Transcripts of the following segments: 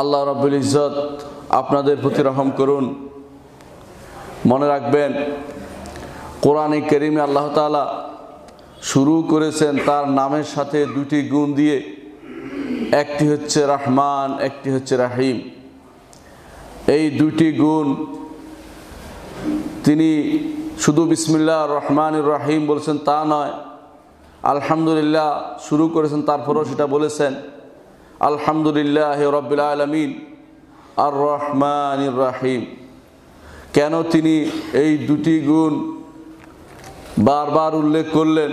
আল্লাহ রাবুল ইজত আপনাদের প্রতি রহম করুন মনে রাখবেন কোরআনে করিমে আল্লাহ তালা শুরু করেছেন তার নামের সাথে দুটি গুণ দিয়ে একটি হচ্ছে রহমান একটি হচ্ছে রাহিম এই দুটি গুণ তিনি শুধু বিসমিল্লা রহমান রাহিম বলেছেন তা নয় আলহামদুলিল্লাহ শুরু করেছেন তারপরেও সেটা বলেছেন আলহামদুলিল্লাহ রব্বুল আলমিন আর রহমান রাহিম কেন তিনি এই দুটি গুণ বারবার উল্লেখ করলেন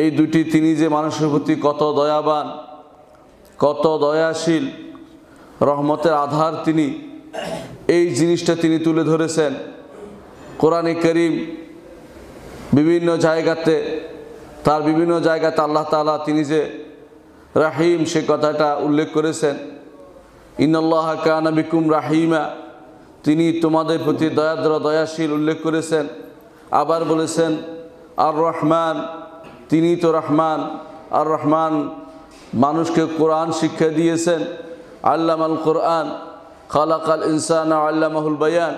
এই দুটি তিনি যে মানুষের প্রতি কত দয়াবান কত দয়াশীল রহমতের আধার তিনি এই জিনিসটা তিনি তুলে ধরেছেন কোরআনে করিম বিভিন্ন জায়গাতে তার বিভিন্ন জায়গাতে আল্লাহ তালা তিনি যে রাহিম সে কথাটা উল্লেখ করেছেন ইন্নআল্লাহ কানাবিকুম রাহিমা তিনি তোমাদের প্রতি দয়াদ্র দয়াশীল উল্লেখ করেছেন আবার বলেছেন আর রহমান তিনি তো রহমান আর রহমান মানুষকে কোরআন শিক্ষা দিয়েছেন আল্লাম আল কোরআন খালাক আল ইনসান আল্লামাহুল বায়ান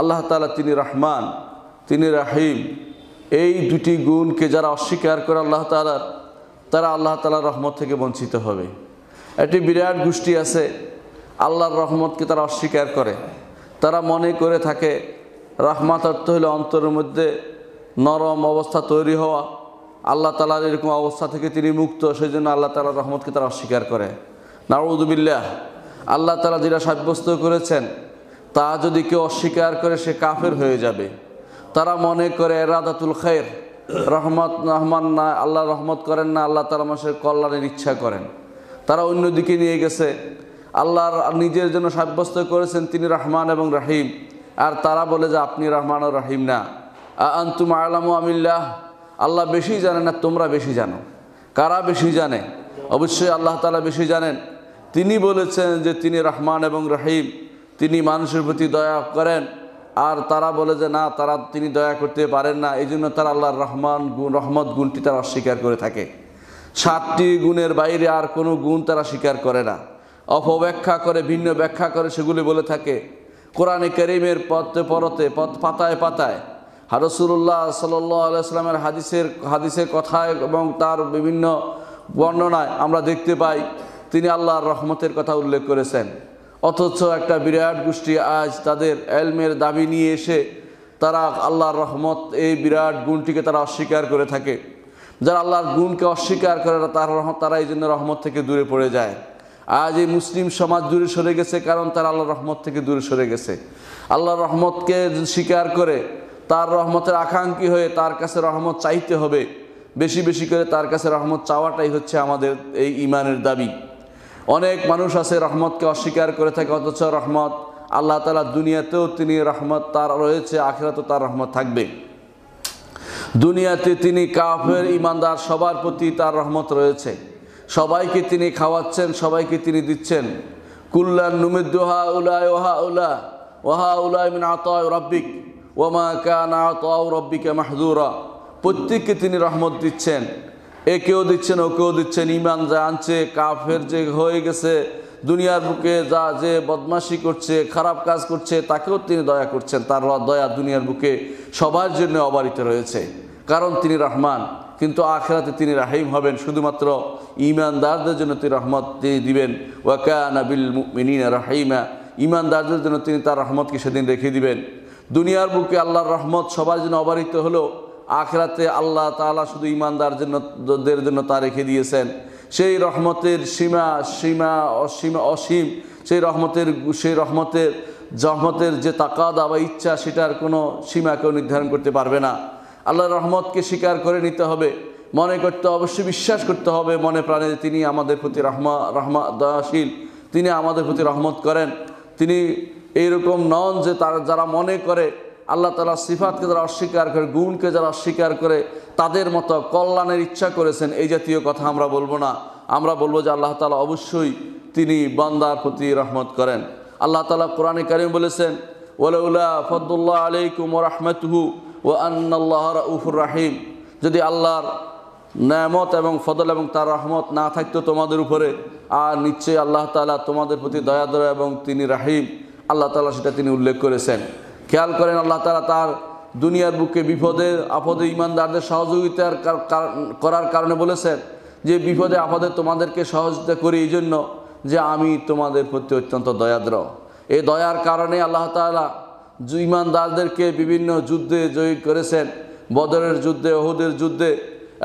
আল্লাহ তালা তিনি রহমান তিনি রাহিম এই দুটি গুণকে যারা অস্বীকার করে আল্লাহ তালার তারা আল্লাহ তালার রহমত থেকে বঞ্চিত হবে একটি বিরাট গোষ্ঠী আছে আল্লাহর রহমতকে তারা অস্বীকার করে তারা মনে করে থাকে রহমাত অর্থ হলে অন্তরের মধ্যে নরম অবস্থা তৈরি হওয়া আল্লাহ তালার এরকম অবস্থা থেকে তিনি মুক্ত সেই জন্য আল্লাহ তালার রহমতকে তারা অস্বীকার করে নারুদুবিল্লাহ আল্লাহ তালা যেটা সাব্যস্ত করেছেন তা যদি কেউ অস্বীকার করে সে কাফের হয়ে যাবে তারা মনে করে রাদাতুল খায়ের রহমত রহমান না আল্লাহ রহমত করেন না আল্লাহ তালা মানুষের কল্যাণের ইচ্ছা করেন তারা অন্যদিকে নিয়ে গেছে আল্লাহর নিজের জন্য সাব্যস্ত করেছেন তিনি রহমান এবং রাহিম আর তারা বলে যে আপনি রহমান ও রাহিম না আন্তুম আলাম আমিল্লাহ আল্লাহ বেশি জানে না তোমরা বেশি জানো কারা বেশি জানে অবশ্যই আল্লাহ তালা বেশি জানেন তিনি বলেছেন যে তিনি রহমান এবং রাহিম তিনি মানুষের প্রতি দয়া করেন আর তারা বলে যে না তারা তিনি দয়া করতে পারেন না এই জন্য তারা আল্লাহর রহমান গুণ রহমত গুণটি তারা অস্বীকার করে থাকে সাতটি গুণের বাইরে আর কোনো গুণ তারা স্বীকার করে না অপব্যাখ্যা করে ভিন্ন ব্যাখ্যা করে সেগুলি বলে থাকে কোরআনে করিমের পথে পরতে পথ পাতায় পাতায় হারসুল্লাহ সাল্লামের হাদিসের হাদিসের কথায় এবং তার বিভিন্ন বর্ণনায় আমরা দেখতে পাই তিনি আল্লাহর রহমতের কথা উল্লেখ করেছেন অথচ একটা বিরাট গোষ্ঠী আজ তাদের এলমের দাবি নিয়ে এসে তারা আল্লাহর রহমত এই বিরাট গুণটিকে তারা অস্বীকার করে থাকে যারা আল্লাহর গুণকে অস্বীকার করে তার তারা এই জন্য রহমত থেকে দূরে পড়ে যায় আজ এই মুসলিম সমাজ দূরে সরে গেছে কারণ তারা আল্লাহর রহমত থেকে দূরে সরে গেছে আল্লাহর রহমতকে স্বীকার করে তার রহমতের আকাঙ্ক্ষী হয়ে তার কাছে রহমত চাইতে হবে বেশি বেশি করে তার কাছে রহমত চাওয়াটাই হচ্ছে আমাদের এই ইমানের দাবি অনেক মানুষ আছে রহমতকে অস্বীকার করে থাকে অথচ রহমত আল্লাহ তালা দুনিয়াতেও তিনি রহমত তার রয়েছে আখেরাতেও তার রহমত থাকবে দুনিয়াতে তিনি কাফের ইমানদার সবার প্রতি তার রহমত রয়েছে সবাইকে তিনি খাওয়াচ্ছেন সবাইকে তিনি দিচ্ছেন কুল্লান নুমিদ্দুহা উলায় ওহা উলা ওহা উলায় মিন আতয় রব্বিক ওমা কান আতয় রব্বিকে মাহদুরা প্রত্যেককে তিনি রহমত দিচ্ছেন একেও দিচ্ছেন ওকেও দিচ্ছেন ইমান যা আনছে কাফের যে হয়ে গেছে দুনিয়ার বুকে যা যে বদমাশি করছে খারাপ কাজ করছে তাকেও তিনি দয়া করছেন তার দয়া দুনিয়ার বুকে সবার জন্য অবারিত রয়েছে কারণ তিনি রহমান কিন্তু আখেরাতে তিনি রাহিম হবেন শুধুমাত্র ইমানদারদের জন্য তিনি রহমত তিনি দিবেন ওয়াকানা বিল মিনা রাহিমা ইমানদারদের জন্য তিনি তার রহমতকে সেদিন রেখে দিবেন দুনিয়ার বুকে আল্লাহর রহমত সবার জন্য অবারিত হলেও আখরাতে আল্লাহ তালা শুধু ইমানদার জন্যদের জন্য তা রেখে দিয়েছেন সেই রহমতের সীমা সীমা অসীম অসীম সেই রহমতের সেই রহমতের জহমতের যে তাকাদা বা ইচ্ছা সেটার কোনো সীমা কেউ নির্ধারণ করতে পারবে না আল্লাহ রহমতকে স্বীকার করে নিতে হবে মনে করতে অবশ্যই বিশ্বাস করতে হবে মনে প্রাণে তিনি আমাদের প্রতি রহমা রহমা দয়াশীল তিনি আমাদের প্রতি রহমত করেন তিনি এইরকম নন যে তারা যারা মনে করে আল্লাহ তালা সিফাতকে যারা অস্বীকার করে গুণকে যারা অস্বীকার করে তাদের মতো কল্যাণের ইচ্ছা করেছেন এই জাতীয় কথা আমরা বলবো না আমরা বলবো যে আল্লাহ তালা অবশ্যই তিনি বান্দার প্রতি রহমত করেন আল্লাহ তালা কোরআনে কারিম বলেছেন ওলাউলা ফদুল্লাহ আলাইকুম রহমতহু ও আন্নাল্লাহ উফুর রাহিম যদি আল্লাহর ন্যামত এবং ফদল এবং তার রহমত না থাকতো তোমাদের উপরে আর নিশ্চয়ই আল্লাহ তালা তোমাদের প্রতি দয়া দয়া এবং তিনি রাহিম আল্লাহ তালা সেটা তিনি উল্লেখ করেছেন খেয়াল করেন আল্লাহ তালা তার দুনিয়ার বুকে বিপদে আপদে ইমানদারদের সহযোগিতার করার কারণে বলেছেন যে বিপদে আপদে তোমাদেরকে সহযোগিতা করি এই জন্য যে আমি তোমাদের প্রতি অত্যন্ত দয়াদ্র এই দয়ার কারণে আল্লাহ তালা ইমানদারদেরকে বিভিন্ন যুদ্ধে জয়ী করেছেন বদরের যুদ্ধে অহুদের যুদ্ধে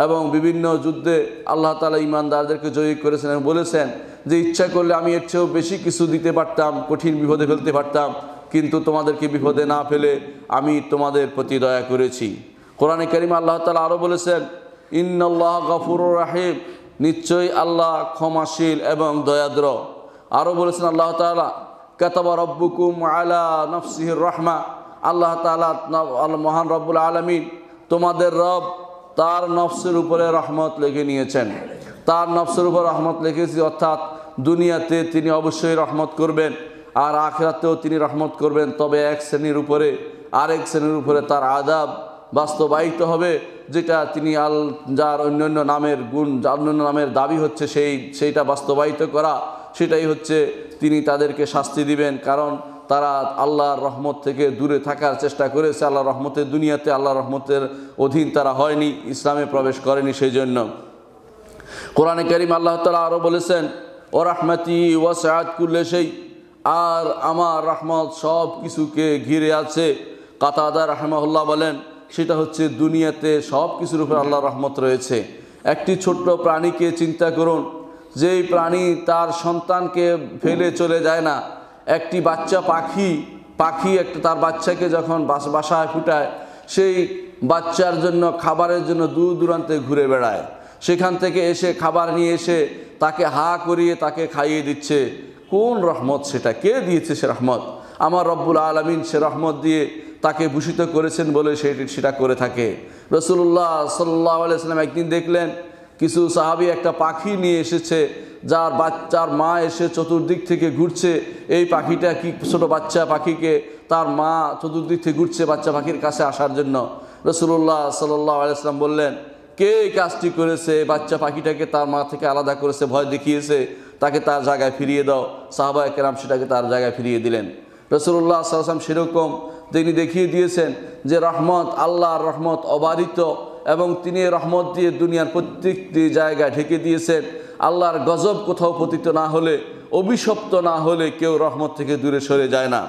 এবং বিভিন্ন যুদ্ধে আল্লাহ তালা ইমানদারদেরকে জয়ী করেছেন এবং বলেছেন যে ইচ্ছা করলে আমি এর চেয়েও বেশি কিছু দিতে পারতাম কঠিন বিপদে ফেলতে পারতাম কিন্তু তোমাদেরকে বিপদে না ফেলে আমি তোমাদের প্রতি দয়া করেছি কোরআনে করিম আল্লাহ তালা আরও বলেছেন ইন্নআল্লাহ গফুর রাহিম নিশ্চয়ই আল্লাহ ক্ষমাশীল এবং দয়াদ্র আরও বলেছেন আল্লাহ তালা কেতাবা রব্বুকুম আলা নফসিহির রহমা আল্লাহ তালা মহান রব্বুল আলমিন তোমাদের রব তার নফসের উপরে রহমত লেখে নিয়েছেন তার নফসের উপর রহমত লিখেছি অর্থাৎ দুনিয়াতে তিনি অবশ্যই রহমত করবেন আর আখরাতেও তিনি রহমত করবেন তবে এক শ্রেণীর উপরে আরেক শ্রেণীর উপরে তার আদাব বাস্তবায়িত হবে যেটা তিনি আল যার অন্যান্য নামের গুণ যার অন্যান্য নামের দাবি হচ্ছে সেই সেইটা বাস্তবায়িত করা সেটাই হচ্ছে তিনি তাদেরকে শাস্তি দিবেন কারণ তারা আল্লাহর রহমত থেকে দূরে থাকার চেষ্টা করেছে আল্লাহ রহমতের দুনিয়াতে আল্লাহ রহমতের অধীন তারা হয়নি ইসলামে প্রবেশ করেনি সেই জন্য কোরআনে করিম আল্লাহ তালা আরও বলেছেন ও রাহমাতি ওয়াসায়াত কুল্লে সেই আর আমার রহমত সব কিছুকে ঘিরে আছে কাতাদা রাহমাহুল্লাহ বলেন সেটা হচ্ছে দুনিয়াতে সব কিছুর উপর আল্লাহ রহমত রয়েছে একটি ছোট্ট প্রাণীকে চিন্তা করুন যেই প্রাণী তার সন্তানকে ফেলে চলে যায় না একটি বাচ্চা পাখি পাখি একটা তার বাচ্চাকে যখন বাস বাসায় ফুটায় সেই বাচ্চার জন্য খাবারের জন্য দূর দূরান্তে ঘুরে বেড়ায় সেখান থেকে এসে খাবার নিয়ে এসে তাকে হা করিয়ে তাকে খাইয়ে দিচ্ছে কোন রহমত সেটা কে দিয়েছে সে রহমত আমার রব্বুল আলমিন সে রহমত দিয়ে তাকে ভূষিত করেছেন বলে সেটি সেটা করে থাকে রসুল্লাহ সাল্লাহ আলাইসাল্লাম একদিন দেখলেন কিছু সাহাবি একটা পাখি নিয়ে এসেছে যার বাচ্চার মা এসে চতুর্দিক থেকে ঘুরছে এই পাখিটা কি ছোট বাচ্চা পাখিকে তার মা চতুর্দিক থেকে ঘুরছে বাচ্চা পাখির কাছে আসার জন্য রসুল্লাহ সাল্লাহ আলাইসালাম বললেন কে কাজটি করেছে বাচ্চা পাখিটাকে তার মা থেকে আলাদা করেছে ভয় দেখিয়েছে তাকে তার জায়গায় ফিরিয়ে দাও সাহাবা একরাম সেটাকে তার জায়গায় ফিরিয়ে দিলেন রসুল্লাহ সাল্লাম সেরকম তিনি দেখিয়ে দিয়েছেন যে রহমত আল্লাহ রহমত অবারিত এবং তিনি রহমত দিয়ে দুনিয়ার প্রত্যেকটি জায়গায় ঢেকে দিয়েছেন আল্লাহর গজব কোথাও পতিত না হলে অভিশপ্ত না হলে কেউ রহমত থেকে দূরে সরে যায় না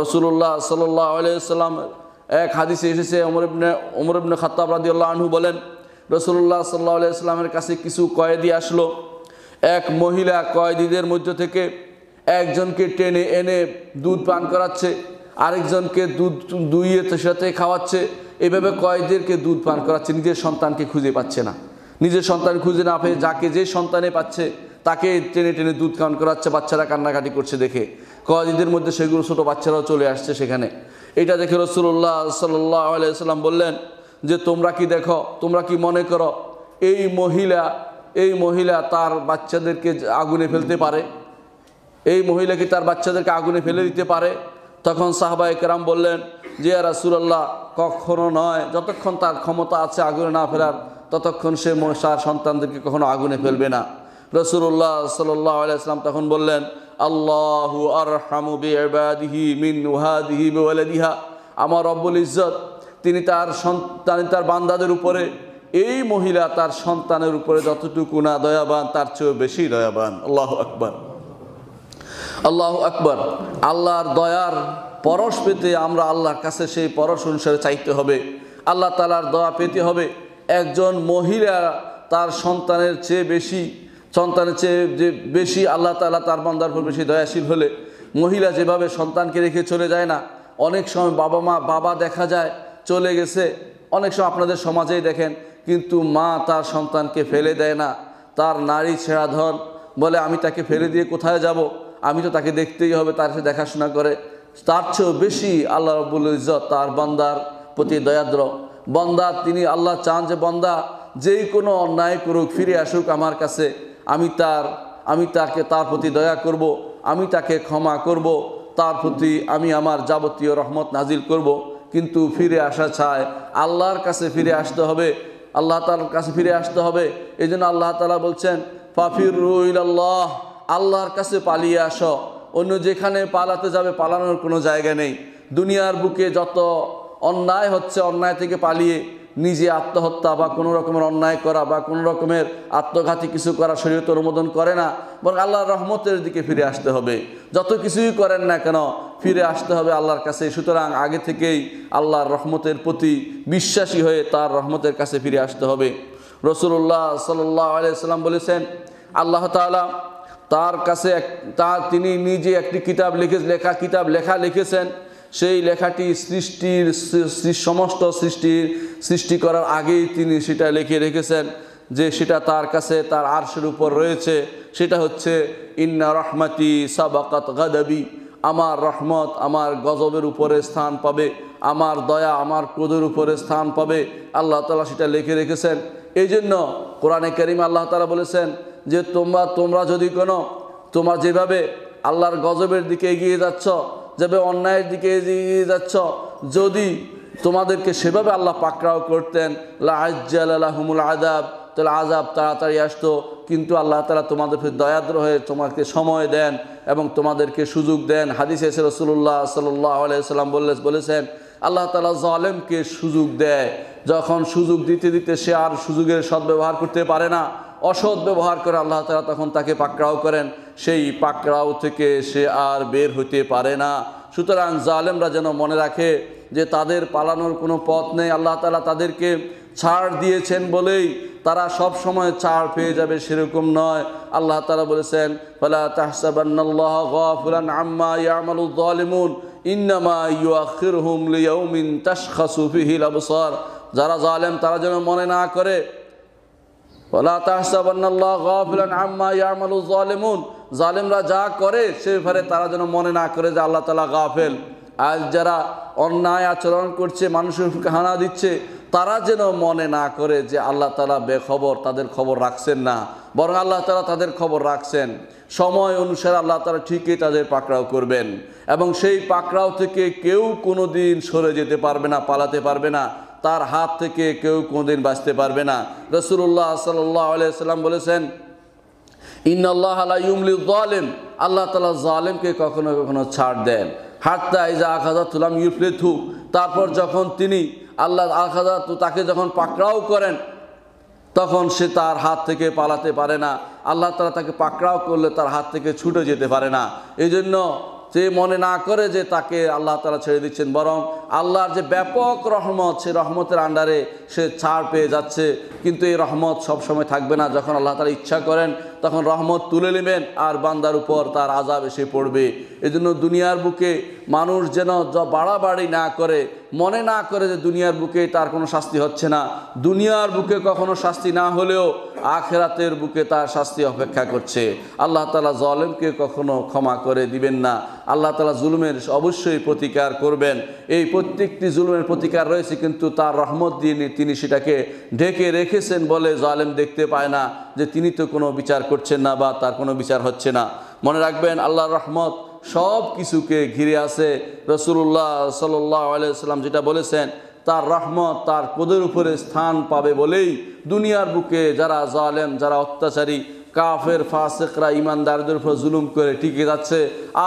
রসুল্লাহ সাল্লাহ আলাইসাল্লাম এক হাদিসে এসেছে অমরবনে অমরবনে খাতাব রাদিউল্লাহ আনহু বলেন রসুল্লাহ সাল্লাহ আলাইসাল্লামের কাছে কিছু কয়েদি আসলো এক মহিলা কয়েদিদের মধ্য থেকে একজনকে টেনে এনে দুধ পান করাচ্ছে আরেকজনকে দুধ দুইয়ে সাথে খাওয়াচ্ছে এভাবে কয়েদেরকে দুধ পান করাচ্ছে নিজের সন্তানকে খুঁজে পাচ্ছে না নিজের সন্তান খুঁজে না পেয়ে যাকে যে সন্তানে পাচ্ছে তাকে টেনে টেনে দুধ পান করাচ্ছে বাচ্চারা কান্নাকাটি করছে দেখে কয়েদিদের মধ্যে সেগুলো ছোটো বাচ্চারাও চলে আসছে সেখানে এটা দেখে রসুল্লাহ সাল্লাহ আলাইসাল্লাম বললেন যে তোমরা কি দেখো তোমরা কি মনে করো এই মহিলা এই মহিলা তার বাচ্চাদেরকে আগুনে ফেলতে পারে এই মহিলা কি তার বাচ্চাদেরকে আগুনে ফেলে দিতে পারে তখন সাহবা একরাম বললেন যে রাসুলাল্লাহ কখনো নয় যতক্ষণ তার ক্ষমতা আছে আগুনে না ফেলার ততক্ষণ সে মশার সন্তানদেরকে কখনো আগুনে ফেলবে না রসুল্লাহ সাল্লাহ আলাইসলাম তখন বললেন আল্লাহু আর হামুবিহি মিন ওয়াদিহি ওয়ালাদিহা আমার রব্বুল ইজ্জত তিনি তার সন্তান তার বান্দাদের উপরে এই মহিলা তার সন্তানের উপরে যতটুকু না দয়াবান তার চেয়েও বেশি দয়াবান আল্লাহ আকবর আল্লাহ আকবর আল্লাহর দয়ার পরশ পেতে আমরা আল্লাহর কাছে সেই পরশ অনুসারে চাইতে হবে আল্লাহ তালার দয়া পেতে হবে একজন মহিলা তার সন্তানের চেয়ে বেশি সন্তানের চেয়ে যে বেশি আল্লাহ তালা তার বান্দার উপর বেশি দয়াশীল হলে মহিলা যেভাবে সন্তানকে রেখে চলে যায় না অনেক সময় বাবা মা বাবা দেখা যায় চলে গেছে অনেক সময় আপনাদের সমাজেই দেখেন কিন্তু মা তার সন্তানকে ফেলে দেয় না তার নারী ছেঁড়া ধন বলে আমি তাকে ফেলে দিয়ে কোথায় যাব। আমি তো তাকে দেখতেই হবে তার সাথে দেখাশোনা করে তার চেয়েও বেশি আল্লাহ রবুল ইজত তার বন্দার প্রতি দয়াদ্র বন্দা তিনি আল্লাহ চান যে বন্দা যেই কোনো অন্যায় করুক ফিরে আসুক আমার কাছে আমি তার আমি তাকে তার প্রতি দয়া করব। আমি তাকে ক্ষমা করব। তার প্রতি আমি আমার যাবতীয় রহমত নাজিল করব। কিন্তু ফিরে আসা চায় আল্লাহর কাছে ফিরে আসতে হবে আল্লাহ তালার কাছে ফিরে আসতে হবে এই জন্য আল্লাহ তালা বলছেন ফাফির রুইল আল্লাহ আল্লাহর কাছে পালিয়ে আস অন্য যেখানে পালাতে যাবে পালানোর কোনো জায়গা নেই দুনিয়ার বুকে যত অন্যায় হচ্ছে অন্যায় থেকে পালিয়ে নিজে আত্মহত্যা বা কোনো রকমের অন্যায় করা বা কোনো রকমের আত্মঘাতী কিছু করা শরীরত অনুমোদন করে না বরং আল্লাহর রহমতের দিকে ফিরে আসতে হবে যত কিছুই করেন না কেন ফিরে আসতে হবে আল্লাহর কাছে সুতরাং আগে থেকেই আল্লাহর রহমতের প্রতি বিশ্বাসী হয়ে তার রহমতের কাছে ফিরে আসতে হবে রসুল্লাহ সাল্লাহ আলাইসাল্লাম বলেছেন আল্লাহ তালা তার কাছে এক তার তিনি নিজে একটি কিতাব লিখে লেখা কিতাব লেখা লিখেছেন সেই লেখাটি সৃষ্টির সমস্ত সৃষ্টির সৃষ্টি করার আগেই তিনি সেটা লিখে রেখেছেন যে সেটা তার কাছে তার আর্শের উপর রয়েছে সেটা হচ্ছে ইন্না রহমাতি সাবাকাত গাদাবি আমার রহমত আমার গজবের উপরে স্থান পাবে আমার দয়া আমার ক্রোধের উপরে স্থান পাবে আল্লাহ তালা সেটা লিখে রেখেছেন এই জন্য কোরআনে করিম আল্লাহ তালা বলেছেন যে তোমরা তোমরা যদি কোনো তোমরা যেভাবে আল্লাহর গজবের দিকে এগিয়ে যাচ্ছ যাবে অন্যায়ের দিকে এগিয়ে যাচ্ছ যদি তোমাদেরকে সেভাবে আল্লাহ পাকড়াও করতেন লাহমুল আজাব তাহলে আজাব তাড়াতাড়ি আসতো কিন্তু আল্লাহ তালা তোমাদের দয়াদ্র হয়ে তোমাকে সময় দেন এবং তোমাদেরকে সুযোগ দেন হাদিস এসে রসুল্লাহ সাল্লাহ আলাইসাল্লাম বললে বলেছেন আল্লাহ তালা জলেমকে সুযোগ দেয় যখন সুযোগ দিতে দিতে সে আর সুযোগের সদ্ব্যবহার করতে পারে না অসৎ ব্যবহার করে আল্লাহ তালা তখন তাকে পাকড়াও করেন সেই পাকড়াও থেকে সে আর বের হইতে পারে না সুতরাং জালেমরা যেন মনে রাখে যে তাদের পালানোর কোনো পথ নেই আল্লাহ তালা তাদেরকে ছাড় দিয়েছেন বলেই তারা সব সময় ছাড় পেয়ে যাবে সেরকম নয় আল্লাহ তালা বলেছেন ফলা তাহসাবান্নাল্লাহ আম্মা যারা জালেম তারা যেন মনে না করে ফলা তাহসাবান্নাল্লাহ আম্মা জালেমরা যা করে সে ব্যাপারে তারা যেন মনে না করে যে আল্লাহ তালা গাফেল আজ যারা অন্যায় আচরণ করছে মানুষের হানা দিচ্ছে তারা যেন মনে না করে যে আল্লাহ তালা বেখবর তাদের খবর রাখছেন না বরং আল্লাহ তালা তাদের খবর রাখছেন সময় অনুসারে আল্লাহ তালা ঠিকই তাদের পাকড়াও করবেন এবং সেই পাকড়াও থেকে কেউ কোনো দিন সরে যেতে পারবে না পালাতে পারবে না তার হাত থেকে কেউ কোনো দিন বাঁচতে পারবে না রসুল্লাহ সাল্লাহ আলিয়া সাল্লাম বলেছেন ইন আল্লাহ আলাইমলি জালেম আল্লাহ তালা জালেমকে কখনো কখনো ছাড় দেন এই যে আখাজা তুলাম ইউফলে থু তারপর যখন তিনি আল্লাহ আখাজা তাকে যখন পাকড়াও করেন তখন সে তার হাত থেকে পালাতে পারে না আল্লাহ তালা তাকে পাকড়াও করলে তার হাত থেকে ছুটে যেতে পারে না এই জন্য সে মনে না করে যে তাকে আল্লাহ তারা ছেড়ে দিচ্ছেন বরং আল্লাহর যে ব্যাপক রহমত সে রহমতের আন্ডারে সে ছাড় পেয়ে যাচ্ছে কিন্তু এই রহমত সবসময় থাকবে না যখন আল্লাহ তারা ইচ্ছা করেন তখন রহমত তুলে নেবেন আর বান্দার উপর তার আজাব এসে পড়বে এজন্য দুনিয়ার বুকে মানুষ যেন বাড়াবাড়ি না করে মনে না করে যে দুনিয়ার বুকে তার কোনো শাস্তি হচ্ছে না দুনিয়ার বুকে কখনো শাস্তি না হলেও আখেরাতের বুকে তার শাস্তি অপেক্ষা করছে আল্লাহ তালা জলেমকে কখনো ক্ষমা করে দিবেন না আল্লাহ তালা জুলুমের অবশ্যই প্রতিকার করবেন এই প্রত্যেকটি জুলুমের প্রতিকার রয়েছে কিন্তু তার রহমত দিয়ে তিনি সেটাকে ঢেকে রেখেছেন বলে জলেম দেখতে পায় না যে তিনি তো কোনো বিচার করছেন না বা তার কোনো বিচার হচ্ছে না মনে রাখবেন আল্লাহর রহমত সব কিছুকে ঘিরে আছে রসুল্লাহ সাল্লাহ আলাইসাল্লাম যেটা বলেছেন তার রাহমত তার কোদের উপরে স্থান পাবে বলেই দুনিয়ার বুকে যারা জালেম যারা অত্যাচারী কাফের ফাসেকরা ইমানদারদের উপর জুলুম করে টিকে যাচ্ছে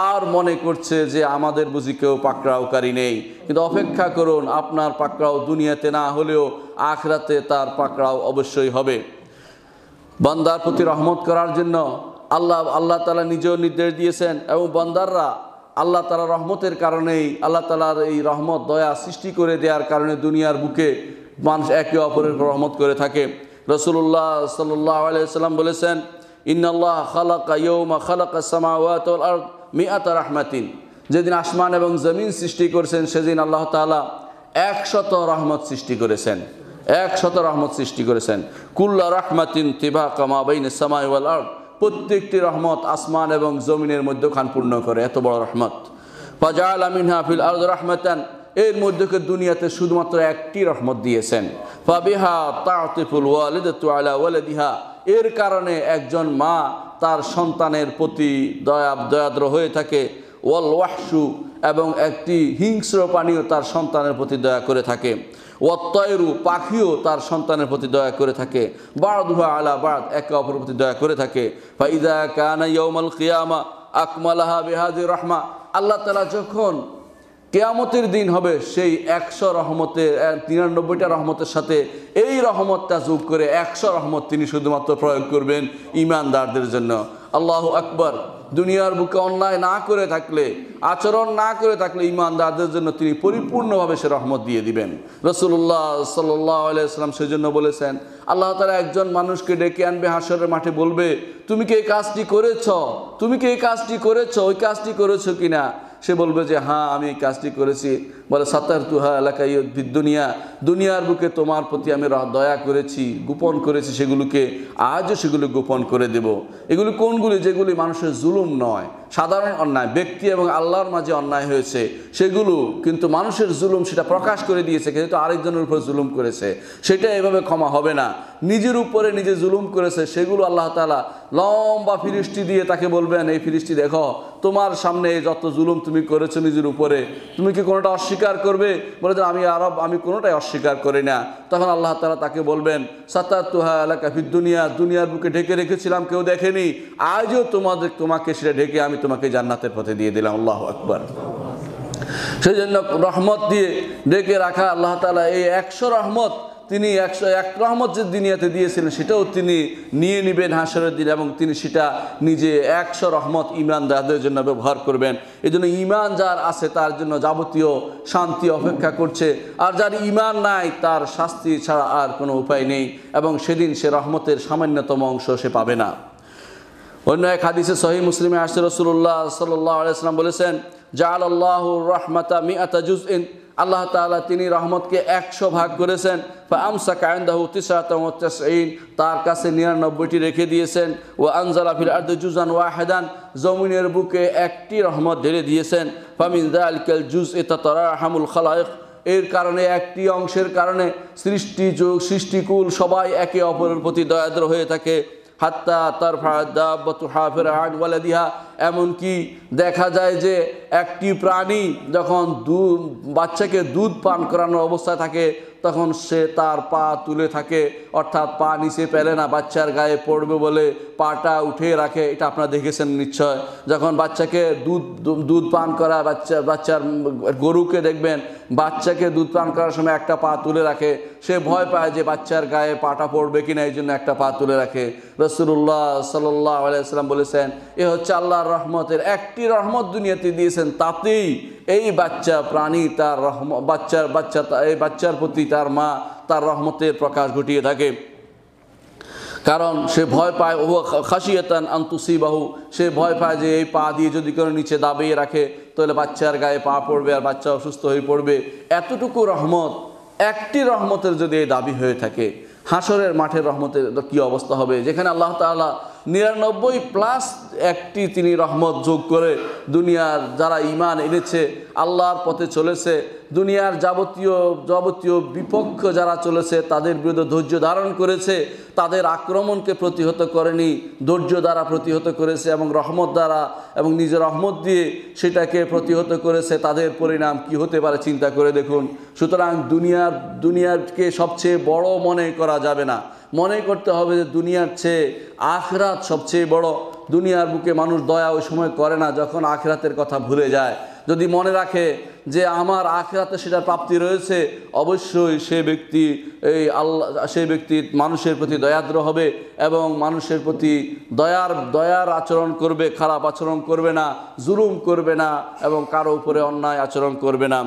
আর মনে করছে যে আমাদের বুঝি কেউ পাকড়াওকারী নেই কিন্তু অপেক্ষা করুন আপনার পাকড়াও দুনিয়াতে না হলেও আখরাতে তার পাকড়াও অবশ্যই হবে বন্দার প্রতি রহমত করার জন্য আল্লাহ আল্লাহ তালা নিজেও নির্দেশ দিয়েছেন এবং বন্দাররা আল্লাহ তালা রহমতের কারণেই আল্লাহ তালার এই রহমত দয়া সৃষ্টি করে দেওয়ার কারণে দুনিয়ার বুকে মানুষ একে অপরের রহমত করে থাকে রসুল্লাহ সাল্লাহ আলাইসাল্লাম বলেছেন ইন্নআল্লাহ খালাকা ইয়ৌমা খালাকা সামাওয়াত মিয়াত রাহমাতিন যেদিন আসমান এবং জমিন সৃষ্টি করেছেন সেদিন আল্লাহ তালা একশত রহমত সৃষ্টি করেছেন একশত রহমত সৃষ্টি করেছেন কুল্লা রহমাতিন তিবা কামাবাইন সামাইওয়াল আর্থ প্রত্যেকটি রহমত আসমান এবং জমিনের খান পূর্ণ করে এত বড় রহমত ফাজাল আমিন হাফিল আল রহমতান এর মধ্যকে দুনিয়াতে শুধুমাত্র একটি রহমত দিয়েছেন ফাবিহা তাতিফুল ওয়ালিদাতু আলা ওয়ালিদিহা এর কারণে একজন মা তার সন্তানের প্রতি দয়া দয়াদ্র হয়ে থাকে ওয়াল ওয়াহসু এবং একটি হিংস্র প্রাণীও তার সন্তানের প্রতি দয়া করে থাকে ওয়াত্তয়রু পাখিও তার সন্তানের প্রতি দয়া করে থাকে হুয়া আলা বাদ একে অপরের প্রতি দয়া করে থাকে ফাইদা কানা ইয়ামাল কিয়ামা আকমালাহা বেহাজি রহমা আল্লাহ তালা যখন কেয়ামতের দিন হবে সেই একশো রহমতের তিরানব্বইটা রহমতের সাথে এই রহমতটা যোগ করে একশো রহমত তিনি শুধুমাত্র প্রয়োগ করবেন ইমানদারদের জন্য আল্লাহ আকবর দুনিয়ার বুকে অন্যায় না করে থাকলে আচরণ না করে থাকলে ইমানদারদের জন্য তিনি পরিপূর্ণভাবে সে রহমত দিয়ে দিবেন রসুল্লাহ সাল্লাহ সেই জন্য বলেছেন আল্লাহ তারা একজন মানুষকে ডেকে আনবে হাসরের মাঠে বলবে তুমি কি এই কাজটি করেছ তুমি কি এই কাজটি করেছ ওই কাজটি করেছো কিনা সে বলবে যে হ্যাঁ আমি এই কাজটি করেছি বলে সাতার তুহা এলাকায় দুনিয়া দুনিয়ার বুকে তোমার প্রতি আমি দয়া করেছি গোপন করেছি সেগুলোকে আজও সেগুলি গোপন করে দেব এগুলি কোনগুলি যেগুলি মানুষের জুলুম নয় সাধারণ অন্যায় ব্যক্তি এবং আল্লাহর মাঝে অন্যায় হয়েছে সেগুলো কিন্তু মানুষের জুলুম সেটা প্রকাশ করে দিয়েছে কিন্তু আরেকজনের উপর জুলুম করেছে সেটা এভাবে ক্ষমা হবে না নিজের উপরে নিজে জুলুম করেছে সেগুলো আল্লাহ তালা লম্বা ফিরিস্টি দিয়ে তাকে বলবেন এই ফিরিস্টি দেখো তোমার সামনে যত জুলুম তুমি করেছো নিজের উপরে তুমি কি কোনোটা অস্বীকার অস্বীকার করবে বলে যে আমি আরব আমি কোনোটাই অস্বীকার করি না তখন আল্লাহ তালা তাকে বলবেন সাতার তুহা এলাকা দুনিয়া দুনিয়ার বুকে ঢেকে রেখেছিলাম কেউ দেখেনি আজও তোমাদের তোমাকে সেটা ঢেকে আমি তোমাকে জান্নাতের পথে দিয়ে দিলাম আল্লাহ আকবর সেই জন্য রহমত দিয়ে ডেকে রাখা আল্লাহ তালা এই একশো রহমত তিনি একশো এক রহমত যে দিনিয়াতে দিয়েছিলেন সেটাও তিনি নিয়ে নেবেন হাসরের দিন এবং তিনি সেটা নিজে একশো রহমত ইমরান ইমানদারদের জন্য ব্যবহার করবেন এই জন্য ইমান যার আছে তার জন্য যাবতীয় শান্তি অপেক্ষা করছে আর যার ইমান নাই তার শাস্তি ছাড়া আর কোনো উপায় নেই এবং সেদিন সে রহমতের সামান্যতম অংশ সে পাবে না অন্য এক হাদিসে সহি মুসলিমে আসছে রসুল্লাহ সাল্লাহ আলাইসলাম বলেছেন জাল আল্লাহ রহমাতা মি আতাজুজ আল্লাহ তালা তিনি রহমতকে একশো ভাগ করেছেন বা আমসা কায়ন্দাহু তিসাতমতিন তার কাছে নিরানব্বইটি রেখে দিয়েছেন ও আনজালাফিল আর্দ জুজান ওয়াহেদান জমিনের বুকে একটি রহমত ঢেলে দিয়েছেন ফামিন্দা আলকেল জুজ এ হামুল খালায়ক এর কারণে একটি অংশের কারণে সৃষ্টি যোগ সৃষ্টিকুল সবাই একে অপরের প্রতি দয়াদ্র হয়ে থাকে হাত্তা তার দাব্বাতু হাফের বলে ওয়ালাদিহা এমনকি দেখা যায় যে একটি প্রাণী যখন দু বাচ্চাকে দুধ পান করানোর অবস্থায় থাকে তখন সে তার পা তুলে থাকে অর্থাৎ পা নিচে পেলে না বাচ্চার গায়ে পড়বে বলে পাটা উঠে রাখে এটা আপনারা দেখেছেন নিশ্চয় যখন বাচ্চাকে দুধ দুধ পান করা বাচ্চা বাচ্চার গরুকে দেখবেন বাচ্চাকে দুধ পান করার সময় একটা পা তুলে রাখে সে ভয় পায় যে বাচ্চার গায়ে পাটা পড়বে কিনা এই জন্য একটা পা তুলে রাখে রসুল্লাহ সাল্লাহ আলাইসাল্লাম বলেছেন এ হচ্ছে আল্লাহর রহমতের একটি রহমত দুনিয়াতে দিয়েছেন তাতেই এই বাচ্চা প্রাণী তার রহম বাচ্চার বাচ্চা এই বাচ্চার প্রতি তার যার মা তার রহমতের প্রকাশ ঘটিয়ে থাকে কারণ সে ভয় পায় ও খাসিয়েতান আন্তুসি বাহু সে ভয় পায় যে এই পা দিয়ে যদি কোনো নিচে দাবিয়ে রাখে তাহলে বাচ্চার গায়ে পা পড়বে আর বাচ্চা অসুস্থ হয়ে পড়বে এতটুকু রহমত একটি রহমতের যদি এই দাবি হয়ে থাকে হাসরের মাঠের রহমতের কি অবস্থা হবে যেখানে আল্লাহ তালা নিরানব্বই প্লাস একটি তিনি রহমত যোগ করে দুনিয়ার যারা ইমান এনেছে আল্লাহর পথে চলেছে দুনিয়ার যাবতীয় যাবতীয় বিপক্ষ যারা চলেছে তাদের বিরুদ্ধে ধৈর্য ধারণ করেছে তাদের আক্রমণকে প্রতিহত করেনি ধৈর্য দ্বারা প্রতিহত করেছে এবং রহমত দ্বারা এবং নিজের রহমত দিয়ে সেটাকে প্রতিহত করেছে তাদের পরিণাম কি হতে পারে চিন্তা করে দেখুন সুতরাং দুনিয়ার দুনিয়ারকে সবচেয়ে বড় মনে করা যাবে না মনে করতে হবে যে দুনিয়ার চেয়ে আখরাত সবচেয়ে বড় দুনিয়ার বুকে মানুষ দয়া ওই সময় করে না যখন আখরাতের কথা ভুলে যায় যদি মনে রাখে যে আমার আখরাতে সেটা প্রাপ্তি রয়েছে অবশ্যই সে ব্যক্তি এই আল্লাহ সেই ব্যক্তি মানুষের প্রতি দয়াদ্র হবে এবং মানুষের প্রতি দয়ার দয়ার আচরণ করবে খারাপ আচরণ করবে না জুলুম করবে না এবং কারো উপরে অন্যায় আচরণ করবে না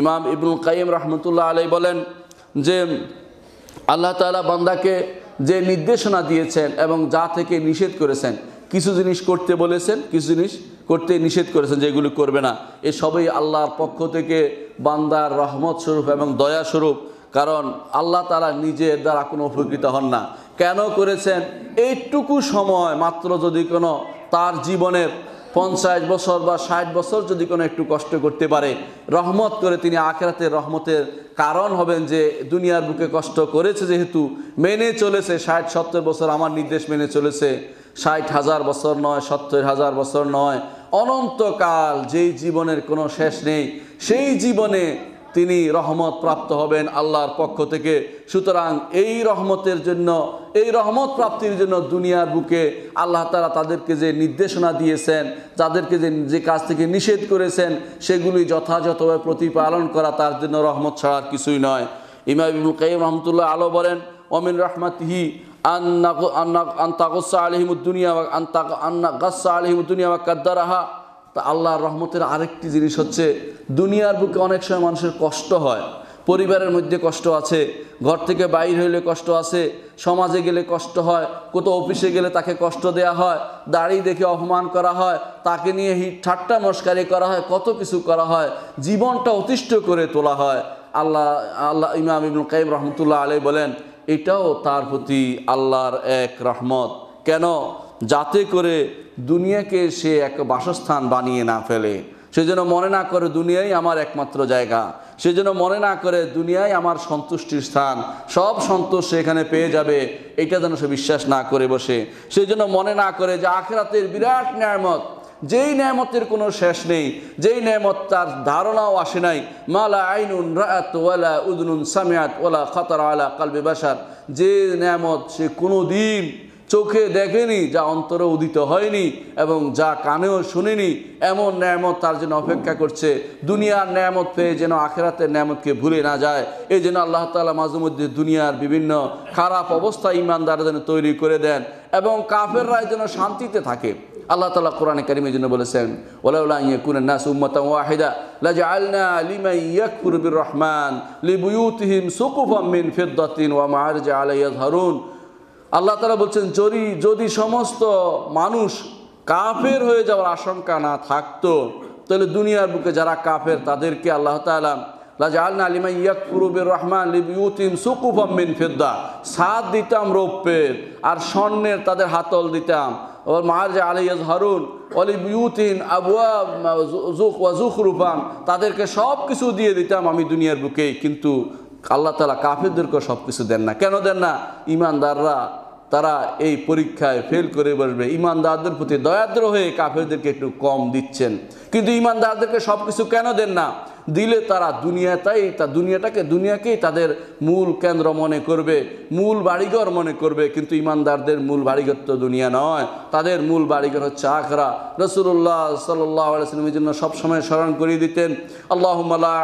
ইমাম ইবনুল কাইম রহমতুল্লাহ আলাই বলেন যে আল্লাহ তালা বান্দাকে যে নির্দেশনা দিয়েছেন এবং যা থেকে নিষেধ করেছেন কিছু জিনিস করতে বলেছেন কিছু জিনিস করতে নিষেধ করেছেন যেগুলো করবে না এ সবই আল্লাহর পক্ষ থেকে বান্দার রহমত স্বরূপ এবং দয়া স্বরূপ কারণ আল্লাহ তারা নিজের দ্বারা কোনো উপকৃত হন না কেন করেছেন এইটুকু সময় মাত্র যদি কোনো তার জীবনের পঞ্চাশ বছর বা ষাট বছর যদি কোনো একটু কষ্ট করতে পারে রহমত করে তিনি আখেরাতের রহমতের কারণ হবেন যে দুনিয়ার বুকে কষ্ট করেছে যেহেতু মেনে চলেছে ষাট সত্তর বছর আমার নির্দেশ মেনে চলেছে ষাট হাজার বছর নয় সত্তর হাজার বছর নয় অনন্তকাল যেই জীবনের কোনো শেষ নেই সেই জীবনে তিনি রহমত প্রাপ্ত হবেন আল্লাহর পক্ষ থেকে সুতরাং এই রহমতের জন্য এই রহমত প্রাপ্তির জন্য দুনিয়ার বুকে আল্লাহ তারা তাদেরকে যে নির্দেশনা দিয়েছেন যাদেরকে যে যে কাজ থেকে নিষেধ করেছেন সেগুলি যথাযথভাবে প্রতিপালন করা তার জন্য রহমত ছাড়া কিছুই নয় ইমাম কাইম রহমতুল্লাহ আলো বলেন অমিন রহমাতহি আন্না আন্না আন্তা আলহিমুদ্দুনিয়া আন্তা আন্না গসা আলহিমুদ্দুনিয়া কাদ্দারাহা তা আল্লাহর রহমতের আরেকটি জিনিস হচ্ছে দুনিয়ার বুকে অনেক সময় মানুষের কষ্ট হয় পরিবারের মধ্যে কষ্ট আছে ঘর থেকে বাইর হইলে কষ্ট আছে সমাজে গেলে কষ্ট হয় কোথাও অফিসে গেলে তাকে কষ্ট দেয়া হয় দাড়ি দেখে অপমান করা হয় তাকে নিয়ে হি ঠাট্টা মস্কারি করা হয় কত কিছু করা হয় জীবনটা অতিষ্ঠ করে তোলা হয় আল্লাহ আল্লাহ ইমাম ইবুল কাইম রহমতুল্লাহ আলাই বলেন এটাও তার প্রতি আল্লাহর এক রহমত কেন যাতে করে দুনিয়াকে সে এক বাসস্থান বানিয়ে না ফেলে সে যেন মনে না করে দুনিয়াই আমার একমাত্র জায়গা সে যেন মনে না করে দুনিয়াই আমার সন্তুষ্টির স্থান সব সন্তোষ সে এখানে পেয়ে যাবে এটা যেন সে বিশ্বাস না করে বসে সে যেন মনে না করে যে আখেরাতের বিরাট ন্যায়ামত যেই ন্যামতের কোনো শেষ নেই যেই ন্যামত তার ধারণাও আসে নাই মালা আইনুন রাত ওয়ালা উদনুন সামিয়াত ওলা খতরা আলা কালবে বাসার যে ন্যামত সে কোনো দিন চোখে দেখেনি যা অন্তরে উদিত হয়নি এবং যা কানেও শুনিনি এমন ন্যামত তার জন্য অপেক্ষা করছে দুনিয়ার ন্যামত পেয়ে যেন আখেরাতের ন্যামতকে ভুলে না যায় এই জন্য আল্লাহ তালা মধ্যে দুনিয়ার বিভিন্ন খারাপ অবস্থা ইমানদার যেন তৈরি করে দেন এবং কাফেররা যেন শান্তিতে থাকে আল্লাহ তালা কোরআন কারিমের জন্য বলেছেন ওলাউলাহিদা নাস ওয়াহিদা রহমান ওয়া আল্লাহ তালা বলছেন যদি যদি সমস্ত মানুষ কাফের হয়ে যাওয়ার আশঙ্কা না থাকতো তাহলে দুনিয়ার বুকে যারা কাফের তাদেরকে আল্লাহ তালা লাজালনা আলিমা ইয়াকুরুবির রহমান লিবিউতিম সুকুফম মিন ফিদ্দা সাদ দিতাম রৌপ্যের আর স্বর্ণের তাদের হাতল দিতাম ওর মাহারজা আলিয়াজ হারুন অলিবিউতিন আবুয়া জুক ওয়াজুক রুফান তাদেরকে সব কিছু দিয়ে দিতাম আমি দুনিয়ার বুকে কিন্তু আল্লাহ তালা কাফেরদেরকে সব কিছু দেন না কেন দেন না ইমানদাররা তারা এই পরীক্ষায় ফেল করে বসবে ইমানদারদের প্রতি দয়াদ্র হয়ে কাফেরদেরকে একটু কম দিচ্ছেন কিন্তু ইমানদারদেরকে সব কিছু কেন দেন না দিলে তারা দুনিয়াটাই তা দুনিয়াটাকে দুনিয়াকেই তাদের মূল কেন্দ্র মনে করবে মূল বাড়িঘর মনে করবে কিন্তু ইমানদারদের মূল বাড়িঘর তো দুনিয়া নয় তাদের মূল বাড়িঘর হচ্ছে আখরা রসুল্লাহ সাল্লামের জন্য সবসময় স্মরণ করিয়ে দিতেন আল্লাহ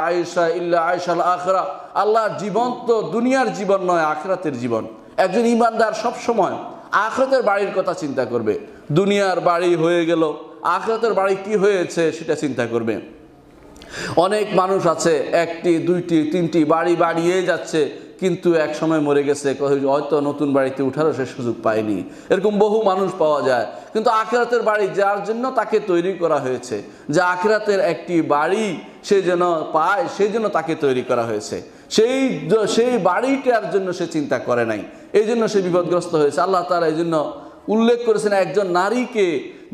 আয়েশা ইল্লা আয়েশাল আখরা আল্লাহর জীবন তো দুনিয়ার জীবন নয় আখরাতের জীবন একজন ইমানদার সবসময় আখরাতের বাড়ির কথা চিন্তা করবে দুনিয়ার বাড়ি হয়ে গেল আখরাতের বাড়ি কি হয়েছে সেটা চিন্তা করবে অনেক মানুষ আছে একটি দুইটি তিনটি বাড়ি বাড়িয়ে যাচ্ছে কিন্তু এক সময় মরে গেছে হয়তো নতুন বাড়িতে উঠারও সে সুযোগ পায়নি এরকম বহু মানুষ পাওয়া যায় কিন্তু আখরাতের বাড়ি যার জন্য তাকে তৈরি করা হয়েছে যে আখরাতের একটি বাড়ি সে যেন পায় সেই জন্য তাকে তৈরি করা হয়েছে সেই সেই বাড়িটার জন্য সে চিন্তা করে নাই এই জন্য সে বিপদগ্রস্ত হয়েছে আল্লাহ তালা এই জন্য উল্লেখ করেছেন একজন নারীকে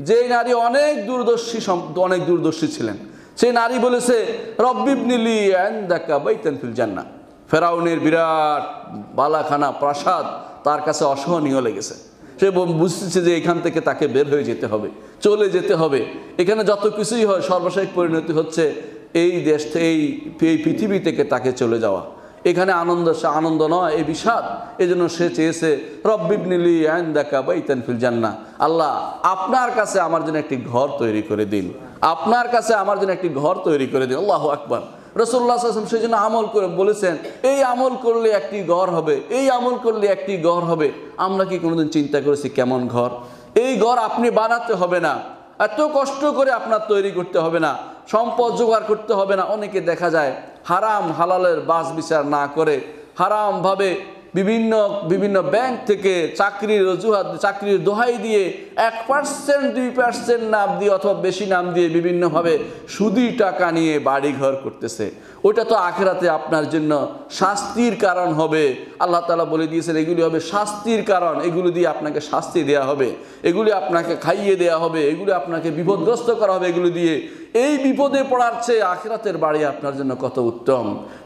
যে নারী অনেক দূরদর্শী অনেক দূরদর্শী ছিলেন সেই নারী বলেছে রব্বিবনিলি দেখা বৈতেনফিল জান্না ফেরাউনের বিরাট বালাখানা প্রাসাদ তার কাছে অসহনীয় লেগেছে সে বুঝতেছে যে এখান থেকে তাকে বের হয়ে যেতে হবে চলে যেতে হবে এখানে যত কিছুই হয় সর্বশেষ পরিণতি হচ্ছে এই দেশ এই পৃথিবী থেকে তাকে চলে যাওয়া এখানে আনন্দ সে আনন্দ নয় এ বিষাদ এজন্য সে চেয়েছে রব্বিবনিলি আইন দেখা বা ইতানফিল জান্না আল্লাহ আপনার কাছে আমার জন্য একটি ঘর তৈরি করে দিন আপনার কাছে আমার জন্য একটি ঘর তৈরি করে দিন আল্লাহ আকবার রসুল্লাহ আসলাম সেই জন্য আমল করে বলেছেন এই আমল করলে একটি ঘর হবে এই আমল করলে একটি ঘর হবে আমরা কি কোনোদিন চিন্তা করেছি কেমন ঘর এই ঘর আপনি বানাতে হবে না এত কষ্ট করে আপনার তৈরি করতে হবে না সম্পদ জোগাড় করতে হবে না অনেকে দেখা যায় হারাম হালালের বাস বিচার না করে হারামভাবে বিভিন্ন বিভিন্ন ব্যাংক থেকে চাকরির অজুহাত চাকরির দোহাই দিয়ে এক পার্সেন্ট দুই পার্সেন্ট নাম দিয়ে অথবা বেশি নাম দিয়ে বিভিন্নভাবে সুদি টাকা নিয়ে বাড়িঘর করতেছে ওটা তো আখেরাতে আপনার জন্য শাস্তির কারণ হবে আল্লাহ তালা বলে দিয়েছেন এগুলি হবে শাস্তির কারণ এগুলো দিয়ে আপনাকে শাস্তি দেয়া হবে এগুলি আপনাকে খাইয়ে দেয়া হবে এগুলি আপনাকে বিপদগ্রস্ত করা হবে এগুলো দিয়ে এই বিপদে পড়ার চেয়ে আখেরাতের বাড়ি আপনার জন্য কত উত্তম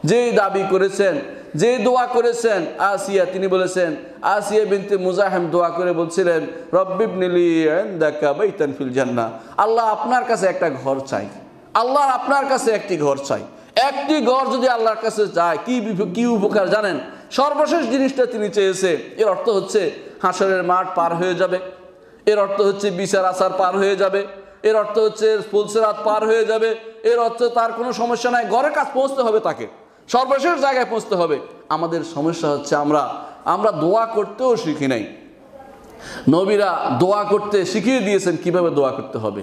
যে দাবি করেছেন যে দোয়া করেছেন আসিয়া তিনি বলেছেন আসিয়া বিনতে মুজাহেম দোয়া করে বলছিলেন রব্বিব নিলি জান্না আল্লাহ আপনার কাছে একটা ঘর চাই আল্লাহ আপনার কাছে একটি ঘর চাই একটি গড় যদি আল্লাহর কাছে যায় কি কি উপকার জানেন সর্বশেষ জিনিসটা তিনি চেয়েছে এর অর্থ হচ্ছে হাসরের মাঠ পার হয়ে যাবে এর অর্থ হচ্ছে বিচার আসার পার হয়ে যাবে এর অর্থ হচ্ছে পুলসেরাত পার হয়ে যাবে এর অর্থ তার কোনো সমস্যা নাই ঘরের কাজ পৌঁছতে হবে তাকে সর্বশেষ জায়গায় পৌঁছতে হবে আমাদের সমস্যা হচ্ছে আমরা আমরা দোয়া করতেও শিখি নাই নবীরা দোয়া করতে শিখিয়ে দিয়েছেন কিভাবে দোয়া করতে হবে